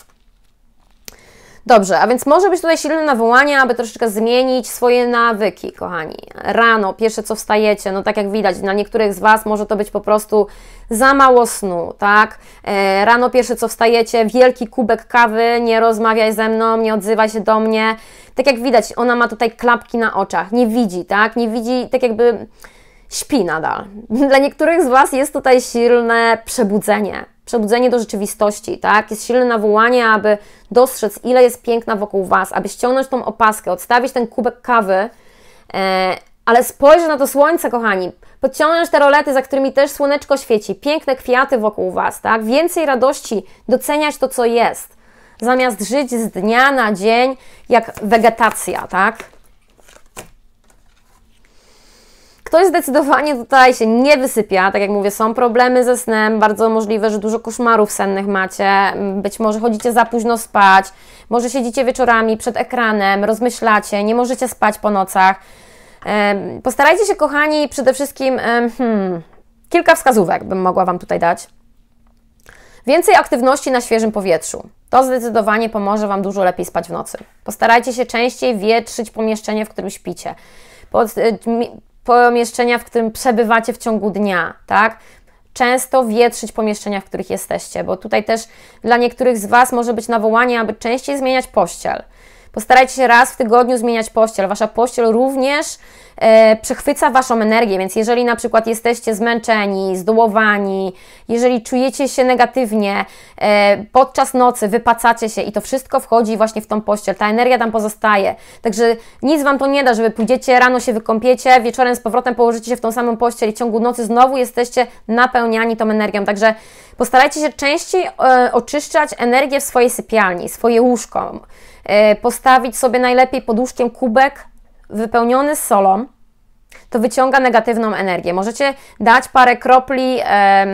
Dobrze, a więc może być tutaj silne nawołanie, aby troszeczkę zmienić swoje nawyki, kochani. Rano, pierwsze co wstajecie, no tak jak widać, dla niektórych z Was może to być po prostu za mało snu, tak? E, rano, pierwsze co wstajecie, wielki kubek kawy, nie rozmawiaj ze mną, nie odzywaj się do mnie. Tak jak widać, ona ma tutaj klapki na oczach, nie widzi, tak? Nie widzi, tak jakby śpi nadal. Dla niektórych z Was jest tutaj silne przebudzenie przebudzenie do rzeczywistości, tak? Jest silne nawołanie, aby dostrzec, ile jest piękna wokół Was, aby ściągnąć tą opaskę, odstawić ten kubek kawy, e, ale spojrzeć na to słońce, kochani. Podciągnąć te rolety, za którymi też słoneczko świeci, piękne kwiaty wokół Was, tak? Więcej radości, doceniać to, co jest. Zamiast żyć z dnia na dzień jak wegetacja, tak? Ktoś zdecydowanie tutaj się nie wysypia, tak jak mówię, są problemy ze snem, bardzo możliwe, że dużo koszmarów sennych macie, być może chodzicie za późno spać, może siedzicie wieczorami przed ekranem, rozmyślacie, nie możecie spać po nocach. Postarajcie się, kochani, przede wszystkim hmm, kilka wskazówek bym mogła Wam tutaj dać. Więcej aktywności na świeżym powietrzu. To zdecydowanie pomoże Wam dużo lepiej spać w nocy. Postarajcie się częściej wietrzyć pomieszczenie, w którym śpicie. E, pomieszczenia, w którym przebywacie w ciągu dnia, tak? Często wietrzyć pomieszczenia, w których jesteście, bo tutaj też dla niektórych z Was może być nawołanie, aby częściej zmieniać pościel. Postarajcie się raz w tygodniu zmieniać pościel. Wasza pościel również e, przechwyca Waszą energię, więc jeżeli na przykład jesteście zmęczeni, zdołowani, jeżeli czujecie się negatywnie, e, podczas nocy wypacacie się i to wszystko wchodzi właśnie w tą pościel, ta energia tam pozostaje. Także nic Wam to nie da, żeby pójdziecie, rano się wykąpiecie, wieczorem z powrotem położycie się w tą samą pościel i w ciągu nocy znowu jesteście napełniani tą energią. Także postarajcie się częściej e, oczyszczać energię w swojej sypialni, swoje łóżko. E, postawić sobie najlepiej pod łóżkiem kubek wypełniony solą, to wyciąga negatywną energię. Możecie dać parę kropli em,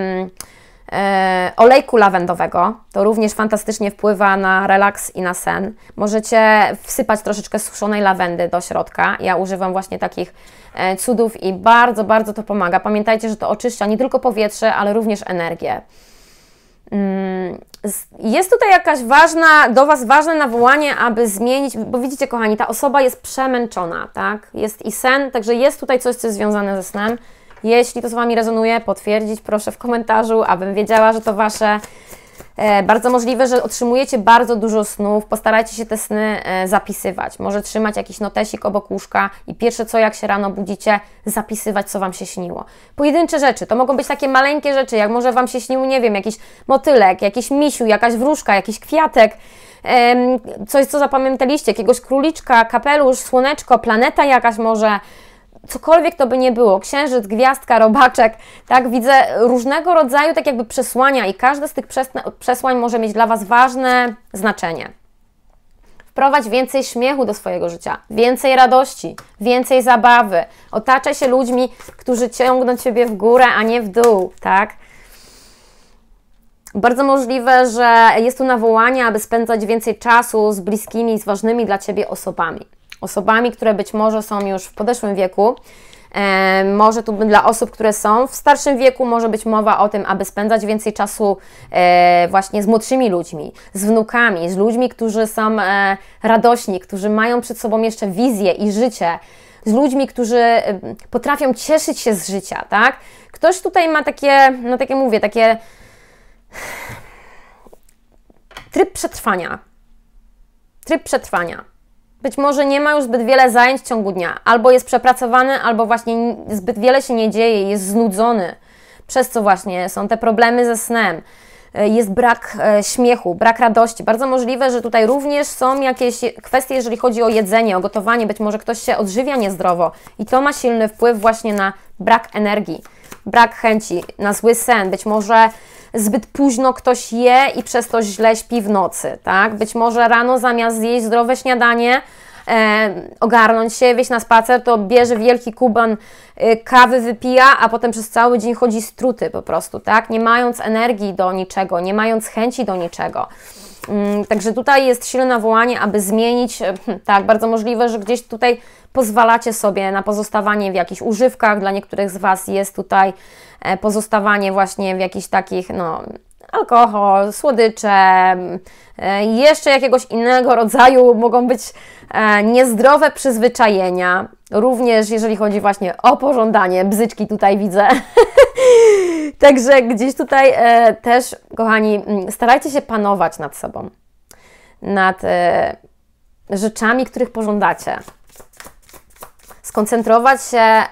e, olejku lawendowego, to również fantastycznie wpływa na relaks i na sen. Możecie wsypać troszeczkę suszonej lawendy do środka. Ja używam właśnie takich e, cudów i bardzo, bardzo to pomaga. Pamiętajcie, że to oczyszcza nie tylko powietrze, ale również energię. Mm, jest tutaj jakaś ważna, do Was ważne nawołanie, aby zmienić, bo widzicie, kochani, ta osoba jest przemęczona, tak? Jest i sen, także jest tutaj coś, co jest związane ze snem. Jeśli to z Wami rezonuje, potwierdzić proszę w komentarzu, abym wiedziała, że to Wasze E, bardzo możliwe, że otrzymujecie bardzo dużo snów, postarajcie się te sny e, zapisywać. Może trzymać jakiś notesik obok łóżka i pierwsze co, jak się rano budzicie, zapisywać, co Wam się śniło. Pojedyncze rzeczy, to mogą być takie maleńkie rzeczy, jak może Wam się śnił, nie wiem, jakiś motylek, jakiś misiu, jakaś wróżka, jakiś kwiatek, coś, co zapamiętaliście, jakiegoś króliczka, kapelusz, słoneczko, planeta jakaś może, cokolwiek to by nie było, księżyc, gwiazdka, robaczek, tak, widzę różnego rodzaju tak jakby przesłania i każde z tych przesłań może mieć dla Was ważne znaczenie. Wprowadź więcej śmiechu do swojego życia, więcej radości, więcej zabawy. Otaczaj się ludźmi, którzy ciągną Ciebie w górę, a nie w dół, tak? Bardzo możliwe, że jest tu nawołanie, aby spędzać więcej czasu z bliskimi, z ważnymi dla Ciebie osobami osobami, które być może są już w podeszłym wieku. E, może tu dla osób, które są w starszym wieku, może być mowa o tym, aby spędzać więcej czasu e, właśnie z młodszymi ludźmi, z wnukami, z ludźmi, którzy są e, radośni, którzy mają przed sobą jeszcze wizję i życie, z ludźmi, którzy potrafią cieszyć się z życia, tak? Ktoś tutaj ma takie, no takie mówię, takie tryb przetrwania. Tryb przetrwania. Być może nie ma już zbyt wiele zajęć w ciągu dnia, albo jest przepracowany, albo właśnie zbyt wiele się nie dzieje, jest znudzony, przez co właśnie są te problemy ze snem. E, jest brak e, śmiechu, brak radości. Bardzo możliwe, że tutaj również są jakieś kwestie, jeżeli chodzi o jedzenie, o gotowanie. Być może ktoś się odżywia niezdrowo i to ma silny wpływ właśnie na brak energii brak chęci, na zły sen, być może zbyt późno ktoś je i przez to źle śpi w nocy, tak? Być może rano zamiast zjeść zdrowe śniadanie, e, ogarnąć się, wyjść na spacer, to bierze wielki kuban e, kawy, wypija, a potem przez cały dzień chodzi struty po prostu, tak? Nie mając energii do niczego, nie mając chęci do niczego. Mm, także tutaj jest silne wołanie, aby zmienić. E, hm, tak, bardzo możliwe, że gdzieś tutaj pozwalacie sobie na pozostawanie w jakichś używkach. Dla niektórych z Was jest tutaj e, pozostawanie właśnie w jakichś takich, no, alkohol, słodycze, mm, e, jeszcze jakiegoś innego rodzaju mogą być niezdrowe przyzwyczajenia. Również jeżeli chodzi właśnie o pożądanie, bzyczki tutaj widzę. Także gdzieś tutaj e, też, kochani, mm, starajcie się panować nad sobą, nad e, rzeczami, których pożądacie. Skoncentrować się, mm,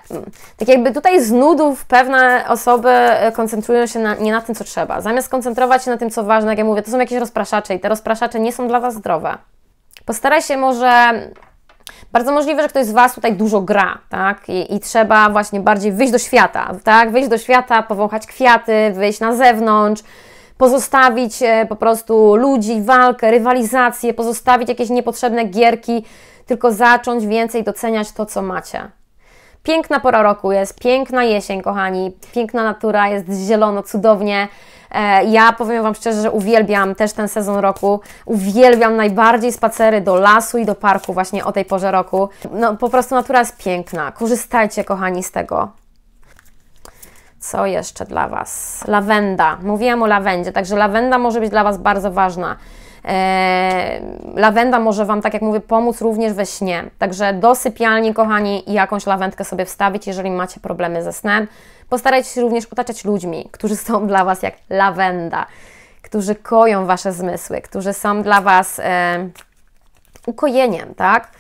tak jakby tutaj z nudów pewne osoby e, koncentrują się na, nie na tym, co trzeba. Zamiast koncentrować się na tym, co ważne, jak ja mówię, to są jakieś rozpraszacze i te rozpraszacze nie są dla Was zdrowe. Postaraj się może bardzo możliwe, że ktoś z Was tutaj dużo gra, tak? I, I, trzeba właśnie bardziej wyjść do świata, tak? Wyjść do świata, powąchać kwiaty, wyjść na zewnątrz, pozostawić e, po prostu ludzi, walkę, rywalizację, pozostawić jakieś niepotrzebne gierki, tylko zacząć więcej doceniać to, co macie. Piękna pora roku jest, piękna jesień, kochani, piękna natura, jest zielono, cudownie. E, ja powiem Wam szczerze, że uwielbiam też ten sezon roku. Uwielbiam najbardziej spacery do lasu i do parku właśnie o tej porze roku. No po prostu natura jest piękna. Korzystajcie, kochani, z tego. Co jeszcze dla Was? Lawenda. Mówiłam o lawendzie, także lawenda może być dla Was bardzo ważna. Eee, lawenda może Wam, tak jak mówię, pomóc również we śnie. Także do sypialni, kochani, jakąś lawendkę sobie wstawić, jeżeli macie problemy ze snem. Postarajcie się również otaczać ludźmi, którzy są dla Was jak lawenda, którzy koją Wasze zmysły, którzy są dla Was e, ukojeniem, tak?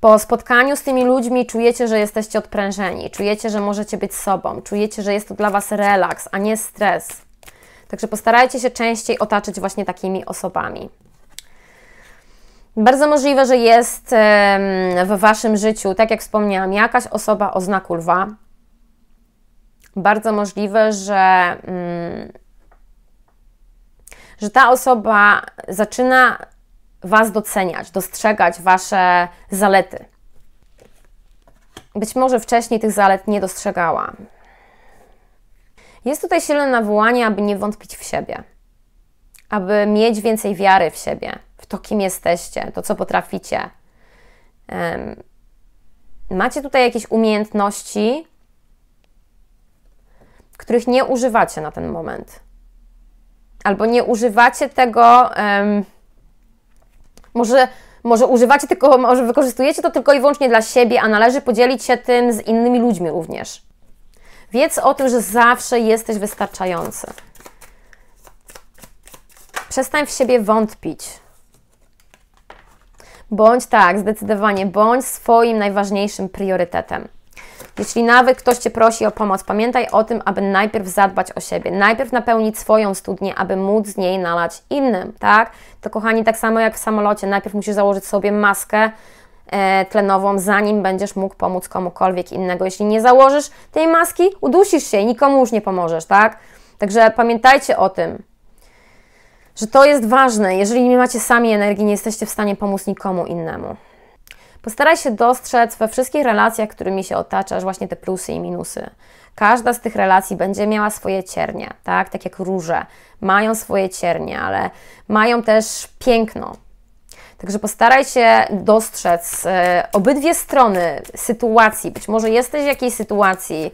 Po spotkaniu z tymi ludźmi czujecie, że jesteście odprężeni, czujecie, że możecie być sobą, czujecie, że jest to dla Was relaks, a nie stres. Także postarajcie się częściej otaczać właśnie takimi osobami. Bardzo możliwe, że jest w Waszym życiu, tak jak wspomniałam, jakaś osoba o znaku lwa, bardzo możliwe, że, mm, że ta osoba zaczyna Was doceniać, dostrzegać Wasze zalety. Być może wcześniej tych zalet nie dostrzegała. Jest tutaj silne nawołanie, aby nie wątpić w siebie, aby mieć więcej wiary w siebie, w to, kim jesteście, to, co potraficie. Um, macie tutaj jakieś umiejętności, których nie używacie na ten moment. Albo nie używacie tego, um, może, może używacie tylko, może wykorzystujecie to tylko i wyłącznie dla siebie, a należy podzielić się tym z innymi ludźmi również. Wiedz o tym, że zawsze jesteś wystarczający. Przestań w siebie wątpić. Bądź tak, zdecydowanie, bądź swoim najważniejszym priorytetem. Jeśli nawet ktoś Cię prosi o pomoc, pamiętaj o tym, aby najpierw zadbać o siebie, najpierw napełnić swoją studnię, aby móc z niej nalać innym, tak? To kochani, tak samo jak w samolocie, najpierw musisz założyć sobie maskę, e, tlenową, zanim będziesz mógł pomóc komukolwiek innego. Jeśli nie założysz tej maski, udusisz się i nikomu już nie pomożesz, tak? Także pamiętajcie o tym, że to jest ważne. Jeżeli nie macie sami energii, nie jesteście w stanie pomóc nikomu innemu. Postaraj się dostrzec we wszystkich relacjach, którymi się otaczasz, właśnie te plusy i minusy. Każda z tych relacji będzie miała swoje ciernie, tak? Tak jak róże. Mają swoje ciernie, ale mają też piękno. Także postaraj się dostrzec e, obydwie strony sytuacji. Być może jesteś w jakiejś sytuacji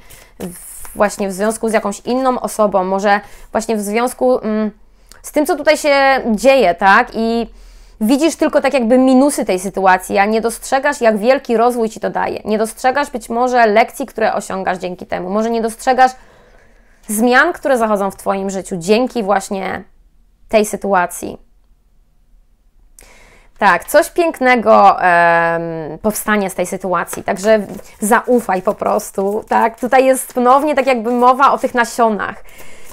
właśnie w związku z jakąś inną osobą, może właśnie w związku mm, z tym, co tutaj się dzieje, tak? I Widzisz tylko tak jakby minusy tej sytuacji, a nie dostrzegasz, jak wielki rozwój ci to daje. Nie dostrzegasz być może lekcji, które osiągasz dzięki temu. Może nie dostrzegasz zmian, które zachodzą w Twoim życiu dzięki właśnie tej sytuacji. Tak, coś pięknego powstanie z tej sytuacji, także zaufaj po prostu. Tak, tutaj jest ponownie tak jakby mowa o tych nasionach.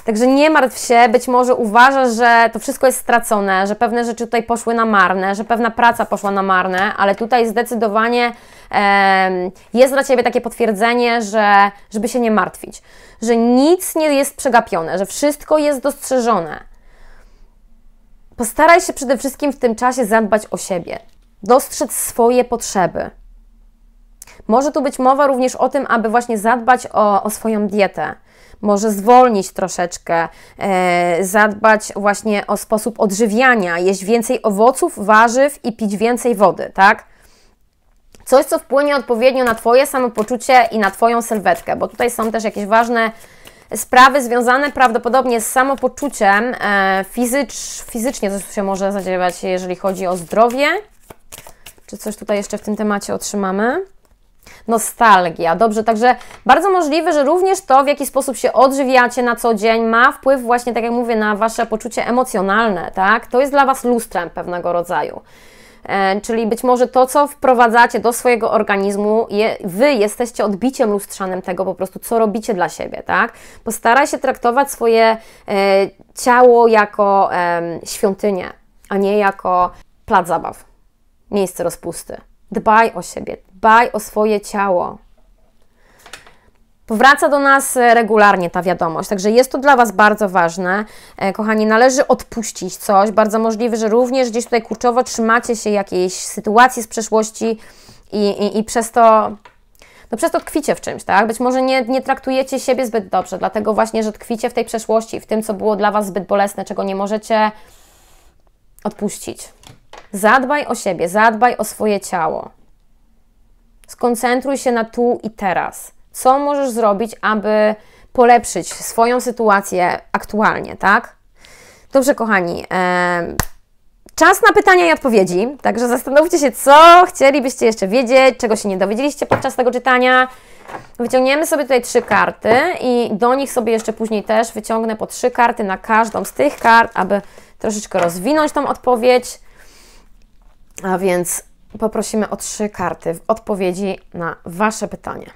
Także nie martw się, być może uważasz, że to wszystko jest stracone, że pewne rzeczy tutaj poszły na marne, że pewna praca poszła na marne, ale tutaj zdecydowanie e, jest dla Ciebie takie potwierdzenie, że żeby się nie martwić, że nic nie jest przegapione, że wszystko jest dostrzeżone. Postaraj się przede wszystkim w tym czasie zadbać o siebie, dostrzec swoje potrzeby. Może tu być mowa również o tym, aby właśnie zadbać o, o swoją dietę może zwolnić troszeczkę, e, zadbać właśnie o sposób odżywiania, jeść więcej owoców, warzyw i pić więcej wody, tak? Coś, co wpłynie odpowiednio na Twoje samopoczucie i na Twoją sylwetkę, bo tutaj są też jakieś ważne sprawy związane prawdopodobnie z samopoczuciem e, fizycz, fizycznie, coś się może zadziewać, jeżeli chodzi o zdrowie. Czy coś tutaj jeszcze w tym temacie otrzymamy? Nostalgia, dobrze, także bardzo możliwe, że również to, w jaki sposób się odżywiacie na co dzień, ma wpływ właśnie, tak jak mówię, na Wasze poczucie emocjonalne, tak? To jest dla Was lustrem pewnego rodzaju. E, czyli być może to, co wprowadzacie do swojego organizmu, je, Wy jesteście odbiciem lustrzanym tego po prostu, co robicie dla siebie, tak? Postaraj się traktować swoje e, ciało jako e, świątynię, a nie jako plac zabaw, miejsce rozpusty. Dbaj o siebie, dbaj o swoje ciało. Powraca do nas e, regularnie ta wiadomość, także jest to dla Was bardzo ważne. E, kochani, należy odpuścić coś. Bardzo możliwe, że również gdzieś tutaj kurczowo trzymacie się jakiejś sytuacji z przeszłości i, i, i przez to no przez to tkwicie w czymś, tak? Być może nie, nie traktujecie siebie zbyt dobrze, dlatego właśnie, że tkwicie w tej przeszłości, w tym, co było dla Was zbyt bolesne, czego nie możecie odpuścić. Zadbaj o siebie, zadbaj o swoje ciało. Skoncentruj się na tu i teraz. Co możesz zrobić, aby polepszyć swoją sytuację aktualnie, tak? Dobrze, kochani. E, czas na pytania i odpowiedzi, także zastanówcie się, co chcielibyście jeszcze wiedzieć, czego się nie dowiedzieliście podczas tego czytania. Wyciągniemy sobie tutaj trzy karty i do nich sobie jeszcze później też wyciągnę po trzy karty na każdą z tych kart, aby troszeczkę rozwinąć tą odpowiedź. A więc poprosimy o trzy karty w odpowiedzi na Wasze pytanie.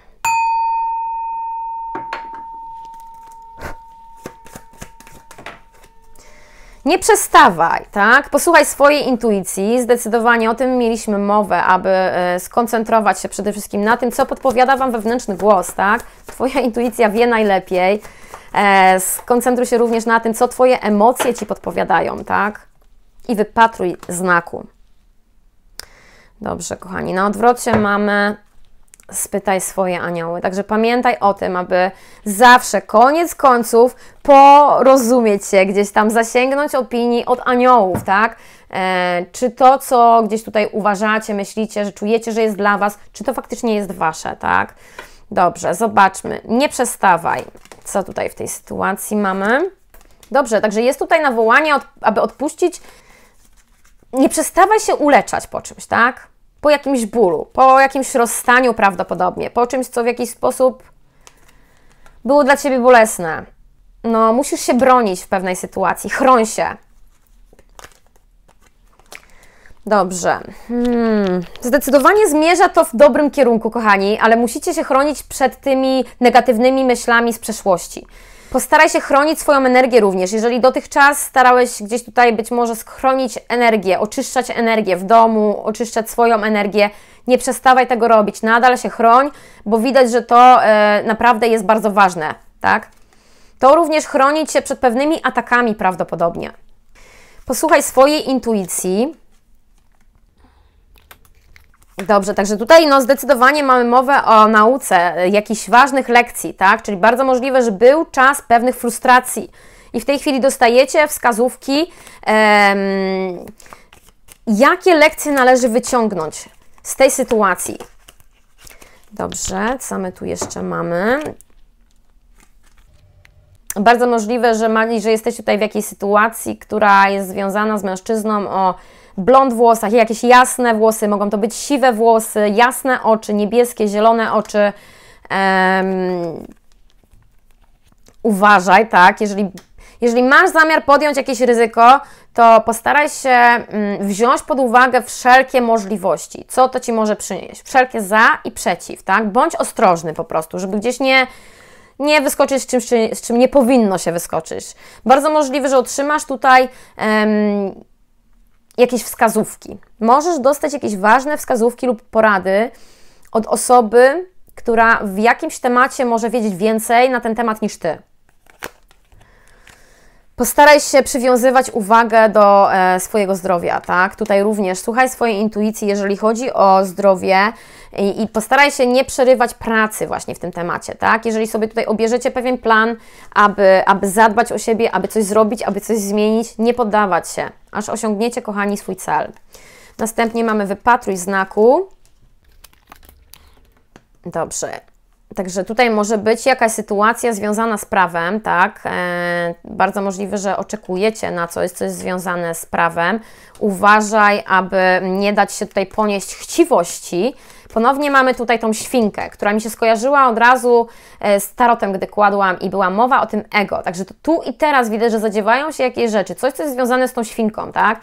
Nie przestawaj, tak? Posłuchaj swojej intuicji. Zdecydowanie o tym mieliśmy mowę, aby e, skoncentrować się przede wszystkim na tym, co podpowiada Wam wewnętrzny głos, tak? Twoja intuicja wie najlepiej. E, skoncentruj się również na tym, co Twoje emocje Ci podpowiadają, tak? I wypatruj znaku. Dobrze, kochani, na odwrocie mamy spytaj swoje anioły. Także pamiętaj o tym, aby zawsze koniec końców porozumieć się, gdzieś tam zasięgnąć opinii od aniołów, tak? E, czy to, co gdzieś tutaj uważacie, myślicie, że czujecie, że jest dla Was, czy to faktycznie jest Wasze, tak? Dobrze, zobaczmy. Nie przestawaj. Co tutaj w tej sytuacji mamy? Dobrze, także jest tutaj nawołanie, aby odpuścić nie przestawaj się uleczać po czymś, tak? Po jakimś bólu, po jakimś rozstaniu prawdopodobnie, po czymś, co w jakiś sposób było dla ciebie bolesne. No, musisz się bronić w pewnej sytuacji, chroń się. Dobrze. Hmm. Zdecydowanie zmierza to w dobrym kierunku, kochani, ale musicie się chronić przed tymi negatywnymi myślami z przeszłości. Postaraj się chronić swoją energię również. Jeżeli dotychczas starałeś gdzieś tutaj być może schronić energię, oczyszczać energię w domu, oczyszczać swoją energię, nie przestawaj tego robić. Nadal się chroń, bo widać, że to e, naprawdę jest bardzo ważne, tak? To również chronić się przed pewnymi atakami prawdopodobnie. Posłuchaj swojej intuicji, Dobrze, także tutaj no, zdecydowanie mamy mowę o nauce e, jakichś ważnych lekcji, tak? Czyli bardzo możliwe, że był czas pewnych frustracji. I w tej chwili dostajecie wskazówki, em, jakie lekcje należy wyciągnąć z tej sytuacji. Dobrze, co my tu jeszcze mamy? Bardzo możliwe, że, ma, że jesteś tutaj w jakiejś sytuacji, która jest związana z mężczyzną o blond włosach, jakieś jasne włosy, mogą to być siwe włosy, jasne oczy, niebieskie, zielone oczy. Um, uważaj, tak, jeżeli, jeżeli masz zamiar podjąć jakieś ryzyko, to postaraj się mm, wziąć pod uwagę wszelkie możliwości, co to ci może przynieść, wszelkie za i przeciw, tak? Bądź ostrożny po prostu, żeby gdzieś nie, nie wyskoczyć z czymś, z czym nie powinno się wyskoczyć. Bardzo możliwe, że otrzymasz tutaj um, jakieś wskazówki. Możesz dostać jakieś ważne wskazówki lub porady od osoby, która w jakimś temacie może wiedzieć więcej na ten temat niż ty. Postaraj się przywiązywać uwagę do e, swojego zdrowia, tak? Tutaj również słuchaj swojej intuicji, jeżeli chodzi o zdrowie i, i, postaraj się nie przerywać pracy właśnie w tym temacie, tak? Jeżeli sobie tutaj obierzecie pewien plan, aby, aby zadbać o siebie, aby coś zrobić, aby coś zmienić, nie poddawać się, aż osiągniecie, kochani, swój cel. Następnie mamy wypatruj znaku. Dobrze. Także tutaj może być jakaś sytuacja związana z prawem, tak? E, bardzo możliwe, że oczekujecie na coś, co jest związane z prawem. Uważaj, aby nie dać się tutaj ponieść chciwości. Ponownie mamy tutaj tą świnkę, która mi się skojarzyła od razu e, z tarotem, gdy kładłam i była mowa o tym ego. Także tu i teraz widzę, że zadziewają się jakieś rzeczy. Coś, co jest związane z tą świnką, tak?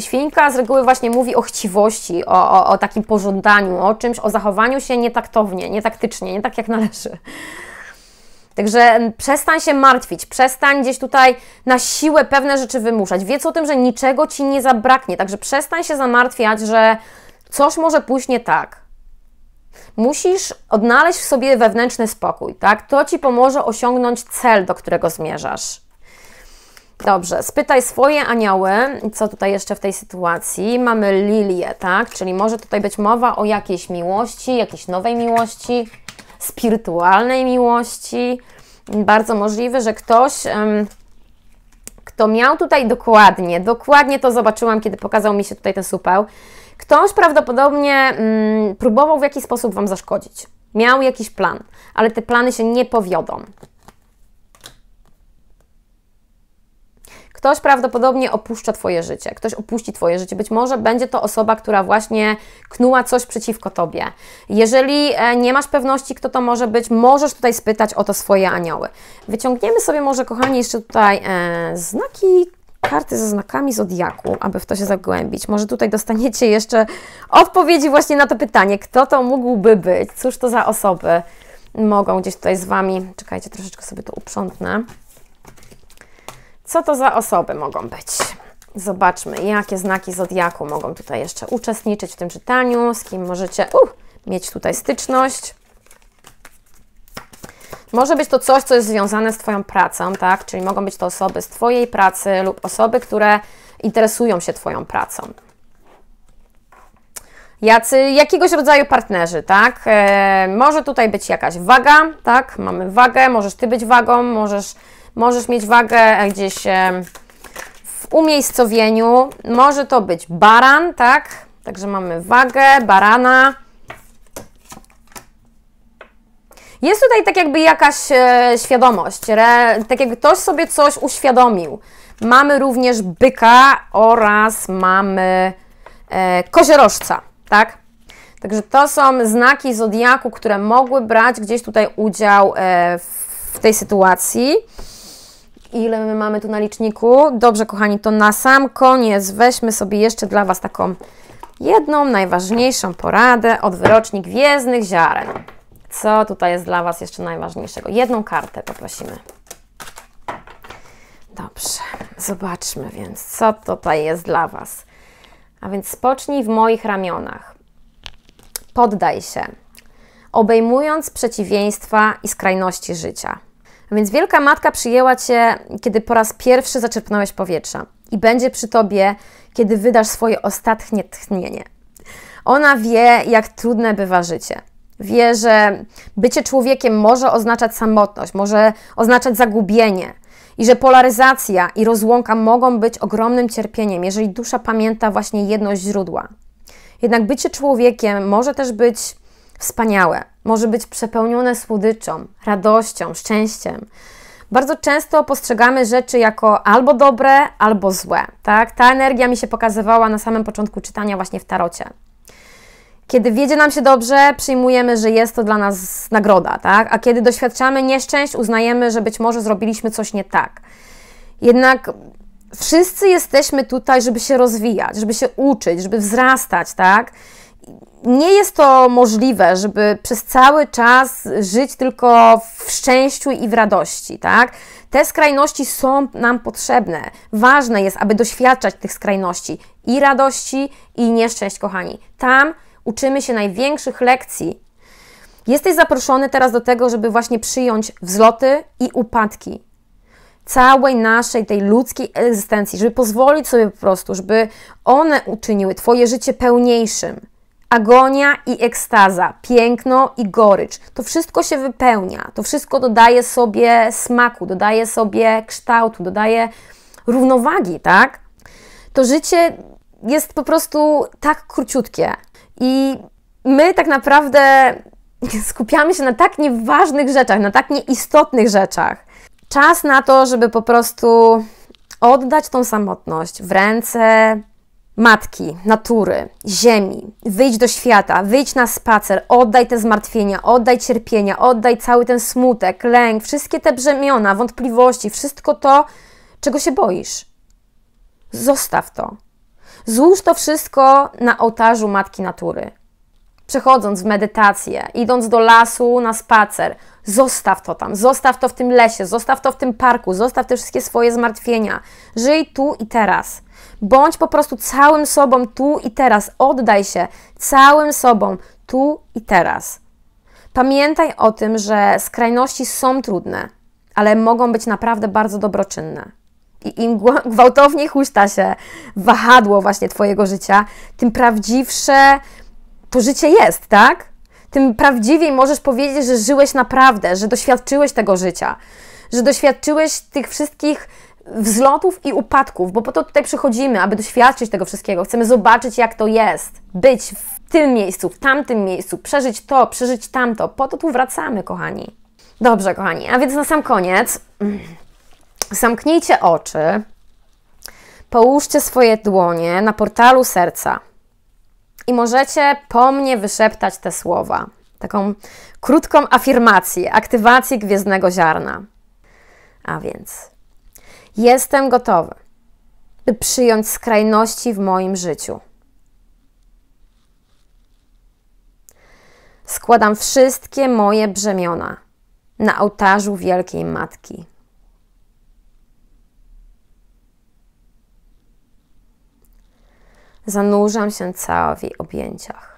Świnka z reguły właśnie mówi o chciwości, o, o, o takim pożądaniu, o czymś, o zachowaniu się nietaktownie, nietaktycznie, nie tak jak należy. Także przestań się martwić, przestań gdzieś tutaj na siłę pewne rzeczy wymuszać. Wiedz o tym, że niczego ci nie zabraknie, także przestań się zamartwiać, że coś może pójść nie tak. Musisz odnaleźć w sobie wewnętrzny spokój, tak? To ci pomoże osiągnąć cel, do którego zmierzasz. Dobrze, spytaj swoje anioły, co tutaj jeszcze w tej sytuacji. Mamy lilię, tak? Czyli może tutaj być mowa o jakiejś miłości, jakiejś nowej miłości, spirytualnej miłości. Bardzo możliwe, że ktoś, kto miał tutaj dokładnie, dokładnie to zobaczyłam, kiedy pokazał mi się tutaj ten supeł, ktoś prawdopodobnie mm, próbował w jakiś sposób Wam zaszkodzić. Miał jakiś plan, ale te plany się nie powiodą. Ktoś prawdopodobnie opuszcza Twoje życie, ktoś opuści Twoje życie. Być może będzie to osoba, która właśnie knuła coś przeciwko Tobie. Jeżeli e, nie masz pewności, kto to może być, możesz tutaj spytać o to swoje anioły. Wyciągniemy sobie może, kochani, jeszcze tutaj e, znaki karty ze znakami zodiaku, aby w to się zagłębić. Może tutaj dostaniecie jeszcze odpowiedzi właśnie na to pytanie, kto to mógłby być, cóż to za osoby mogą gdzieś tutaj z Wami. Czekajcie, troszeczkę sobie to uprzątnę. Co to za osoby mogą być? Zobaczmy, jakie znaki Zodiaku mogą tutaj jeszcze uczestniczyć w tym czytaniu, z kim możecie uh, mieć tutaj styczność. Może być to coś, co jest związane z Twoją pracą, tak? Czyli mogą być to osoby z Twojej pracy lub osoby, które interesują się Twoją pracą. Jacy, jakiegoś rodzaju partnerzy, tak? E, może tutaj być jakaś waga, tak? Mamy wagę, możesz Ty być wagą, możesz Możesz mieć wagę e, gdzieś e, w umiejscowieniu. Może to być baran, tak? Także mamy wagę, barana. Jest tutaj tak jakby jakaś e, świadomość, re, tak jakby ktoś sobie coś uświadomił. Mamy również byka oraz mamy e, koziorożca, tak? Także to są znaki zodiaku, które mogły brać gdzieś tutaj udział w tej sytuacji ile my mamy tu na liczniku. Dobrze, kochani, to na sam koniec weźmy sobie jeszcze dla Was taką jedną najważniejszą poradę od wyrocznik wieznych ziaren. Co tutaj jest dla Was jeszcze najważniejszego? Jedną kartę poprosimy. Dobrze, zobaczmy więc, co tutaj jest dla Was. A więc spocznij w moich ramionach. Poddaj się, obejmując przeciwieństwa i skrajności życia. Więc Wielka Matka przyjęła Cię, kiedy po raz pierwszy zaczerpnąłeś powietrza i będzie przy Tobie, kiedy wydasz swoje ostatnie tchnienie. Ona wie, jak trudne bywa życie. Wie, że bycie człowiekiem może oznaczać samotność, może oznaczać zagubienie i że polaryzacja i rozłąka mogą być ogromnym cierpieniem, jeżeli dusza pamięta właśnie jedność źródła. Jednak bycie człowiekiem może też być wspaniałe. Może być przepełnione słodyczą, radością, szczęściem. Bardzo często postrzegamy rzeczy jako albo dobre, albo złe. Tak? Ta energia mi się pokazywała na samym początku czytania właśnie w tarocie. Kiedy wiedzie nam się dobrze, przyjmujemy, że jest to dla nas nagroda, tak? a kiedy doświadczamy nieszczęść, uznajemy, że być może zrobiliśmy coś nie tak. Jednak wszyscy jesteśmy tutaj, żeby się rozwijać, żeby się uczyć, żeby wzrastać, tak? nie jest to możliwe, żeby przez cały czas żyć tylko w szczęściu i w radości, tak? Te skrajności są nam potrzebne. Ważne jest, aby doświadczać tych skrajności i radości, i nieszczęść, kochani. Tam uczymy się największych lekcji. Jesteś zaproszony teraz do tego, żeby właśnie przyjąć wzloty i upadki całej naszej tej ludzkiej egzystencji, żeby pozwolić sobie po prostu, żeby one uczyniły Twoje życie pełniejszym Agonia i ekstaza, piękno i gorycz. To wszystko się wypełnia, to wszystko dodaje sobie smaku, dodaje sobie kształtu, dodaje równowagi, tak? To życie jest po prostu tak króciutkie i my tak naprawdę skupiamy się na tak nieważnych rzeczach, na tak nieistotnych rzeczach. Czas na to, żeby po prostu oddać tą samotność w ręce matki, natury, ziemi, wyjdź do świata, wyjdź na spacer, oddaj te zmartwienia, oddaj cierpienia, oddaj cały ten smutek, lęk, wszystkie te brzemiona, wątpliwości, wszystko to, czego się boisz. Zostaw to. Złóż to wszystko na ołtarzu Matki Natury. Przechodząc w medytację, idąc do lasu na spacer, zostaw to tam, zostaw to w tym lesie, zostaw to w tym parku, zostaw te wszystkie swoje zmartwienia. Żyj tu i teraz. Bądź po prostu całym sobą tu i teraz. Oddaj się całym sobą tu i teraz. Pamiętaj o tym, że skrajności są trudne, ale mogą być naprawdę bardzo dobroczynne. I im gwałtowniej huśta się wahadło właśnie Twojego życia, tym prawdziwsze to życie jest, tak? Tym prawdziwiej możesz powiedzieć, że żyłeś naprawdę, że doświadczyłeś tego życia, że doświadczyłeś tych wszystkich wzlotów i upadków, bo po to tutaj przychodzimy, aby doświadczyć tego wszystkiego. Chcemy zobaczyć, jak to jest, być w tym miejscu, w tamtym miejscu, przeżyć to, przeżyć tamto. Po to tu wracamy, kochani. Dobrze, kochani, a więc na sam koniec zamknijcie oczy, połóżcie swoje dłonie na portalu serca i możecie po mnie wyszeptać te słowa. Taką krótką afirmację, aktywację gwiezdnego ziarna. A więc Jestem gotowy, by przyjąć skrajności w moim życiu. Składam wszystkie moje brzemiona na ołtarzu Wielkiej Matki. Zanurzam się cała w jej objęciach.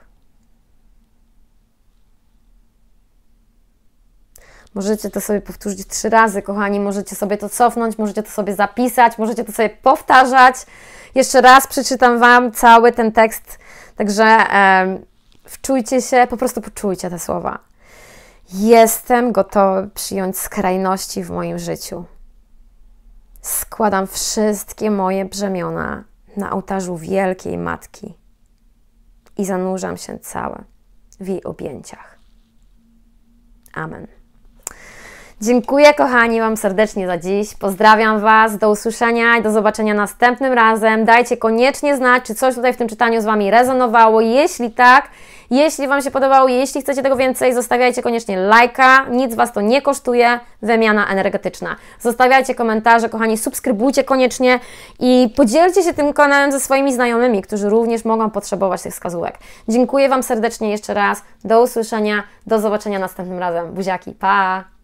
Możecie to sobie powtórzyć trzy razy, kochani. Możecie sobie to cofnąć, możecie to sobie zapisać, możecie to sobie powtarzać. Jeszcze raz przeczytam Wam cały ten tekst, także e, wczujcie się, po prostu poczujcie te słowa. Jestem gotowy przyjąć skrajności w moim życiu. Składam wszystkie moje brzemiona na ołtarzu Wielkiej Matki i zanurzam się całe w jej objęciach. Amen. Dziękuję kochani Wam serdecznie za dziś. Pozdrawiam Was, do usłyszenia i do zobaczenia następnym razem. Dajcie koniecznie znać, czy coś tutaj w tym czytaniu z Wami rezonowało. Jeśli tak, jeśli Wam się podobało, jeśli chcecie tego więcej, zostawiajcie koniecznie lajka, nic Was to nie kosztuje, wymiana energetyczna. Zostawiajcie komentarze, kochani, subskrybujcie koniecznie i podzielcie się tym kanałem ze swoimi znajomymi, którzy również mogą potrzebować tych wskazówek. Dziękuję Wam serdecznie jeszcze raz, do usłyszenia, do zobaczenia następnym razem. Buziaki, pa!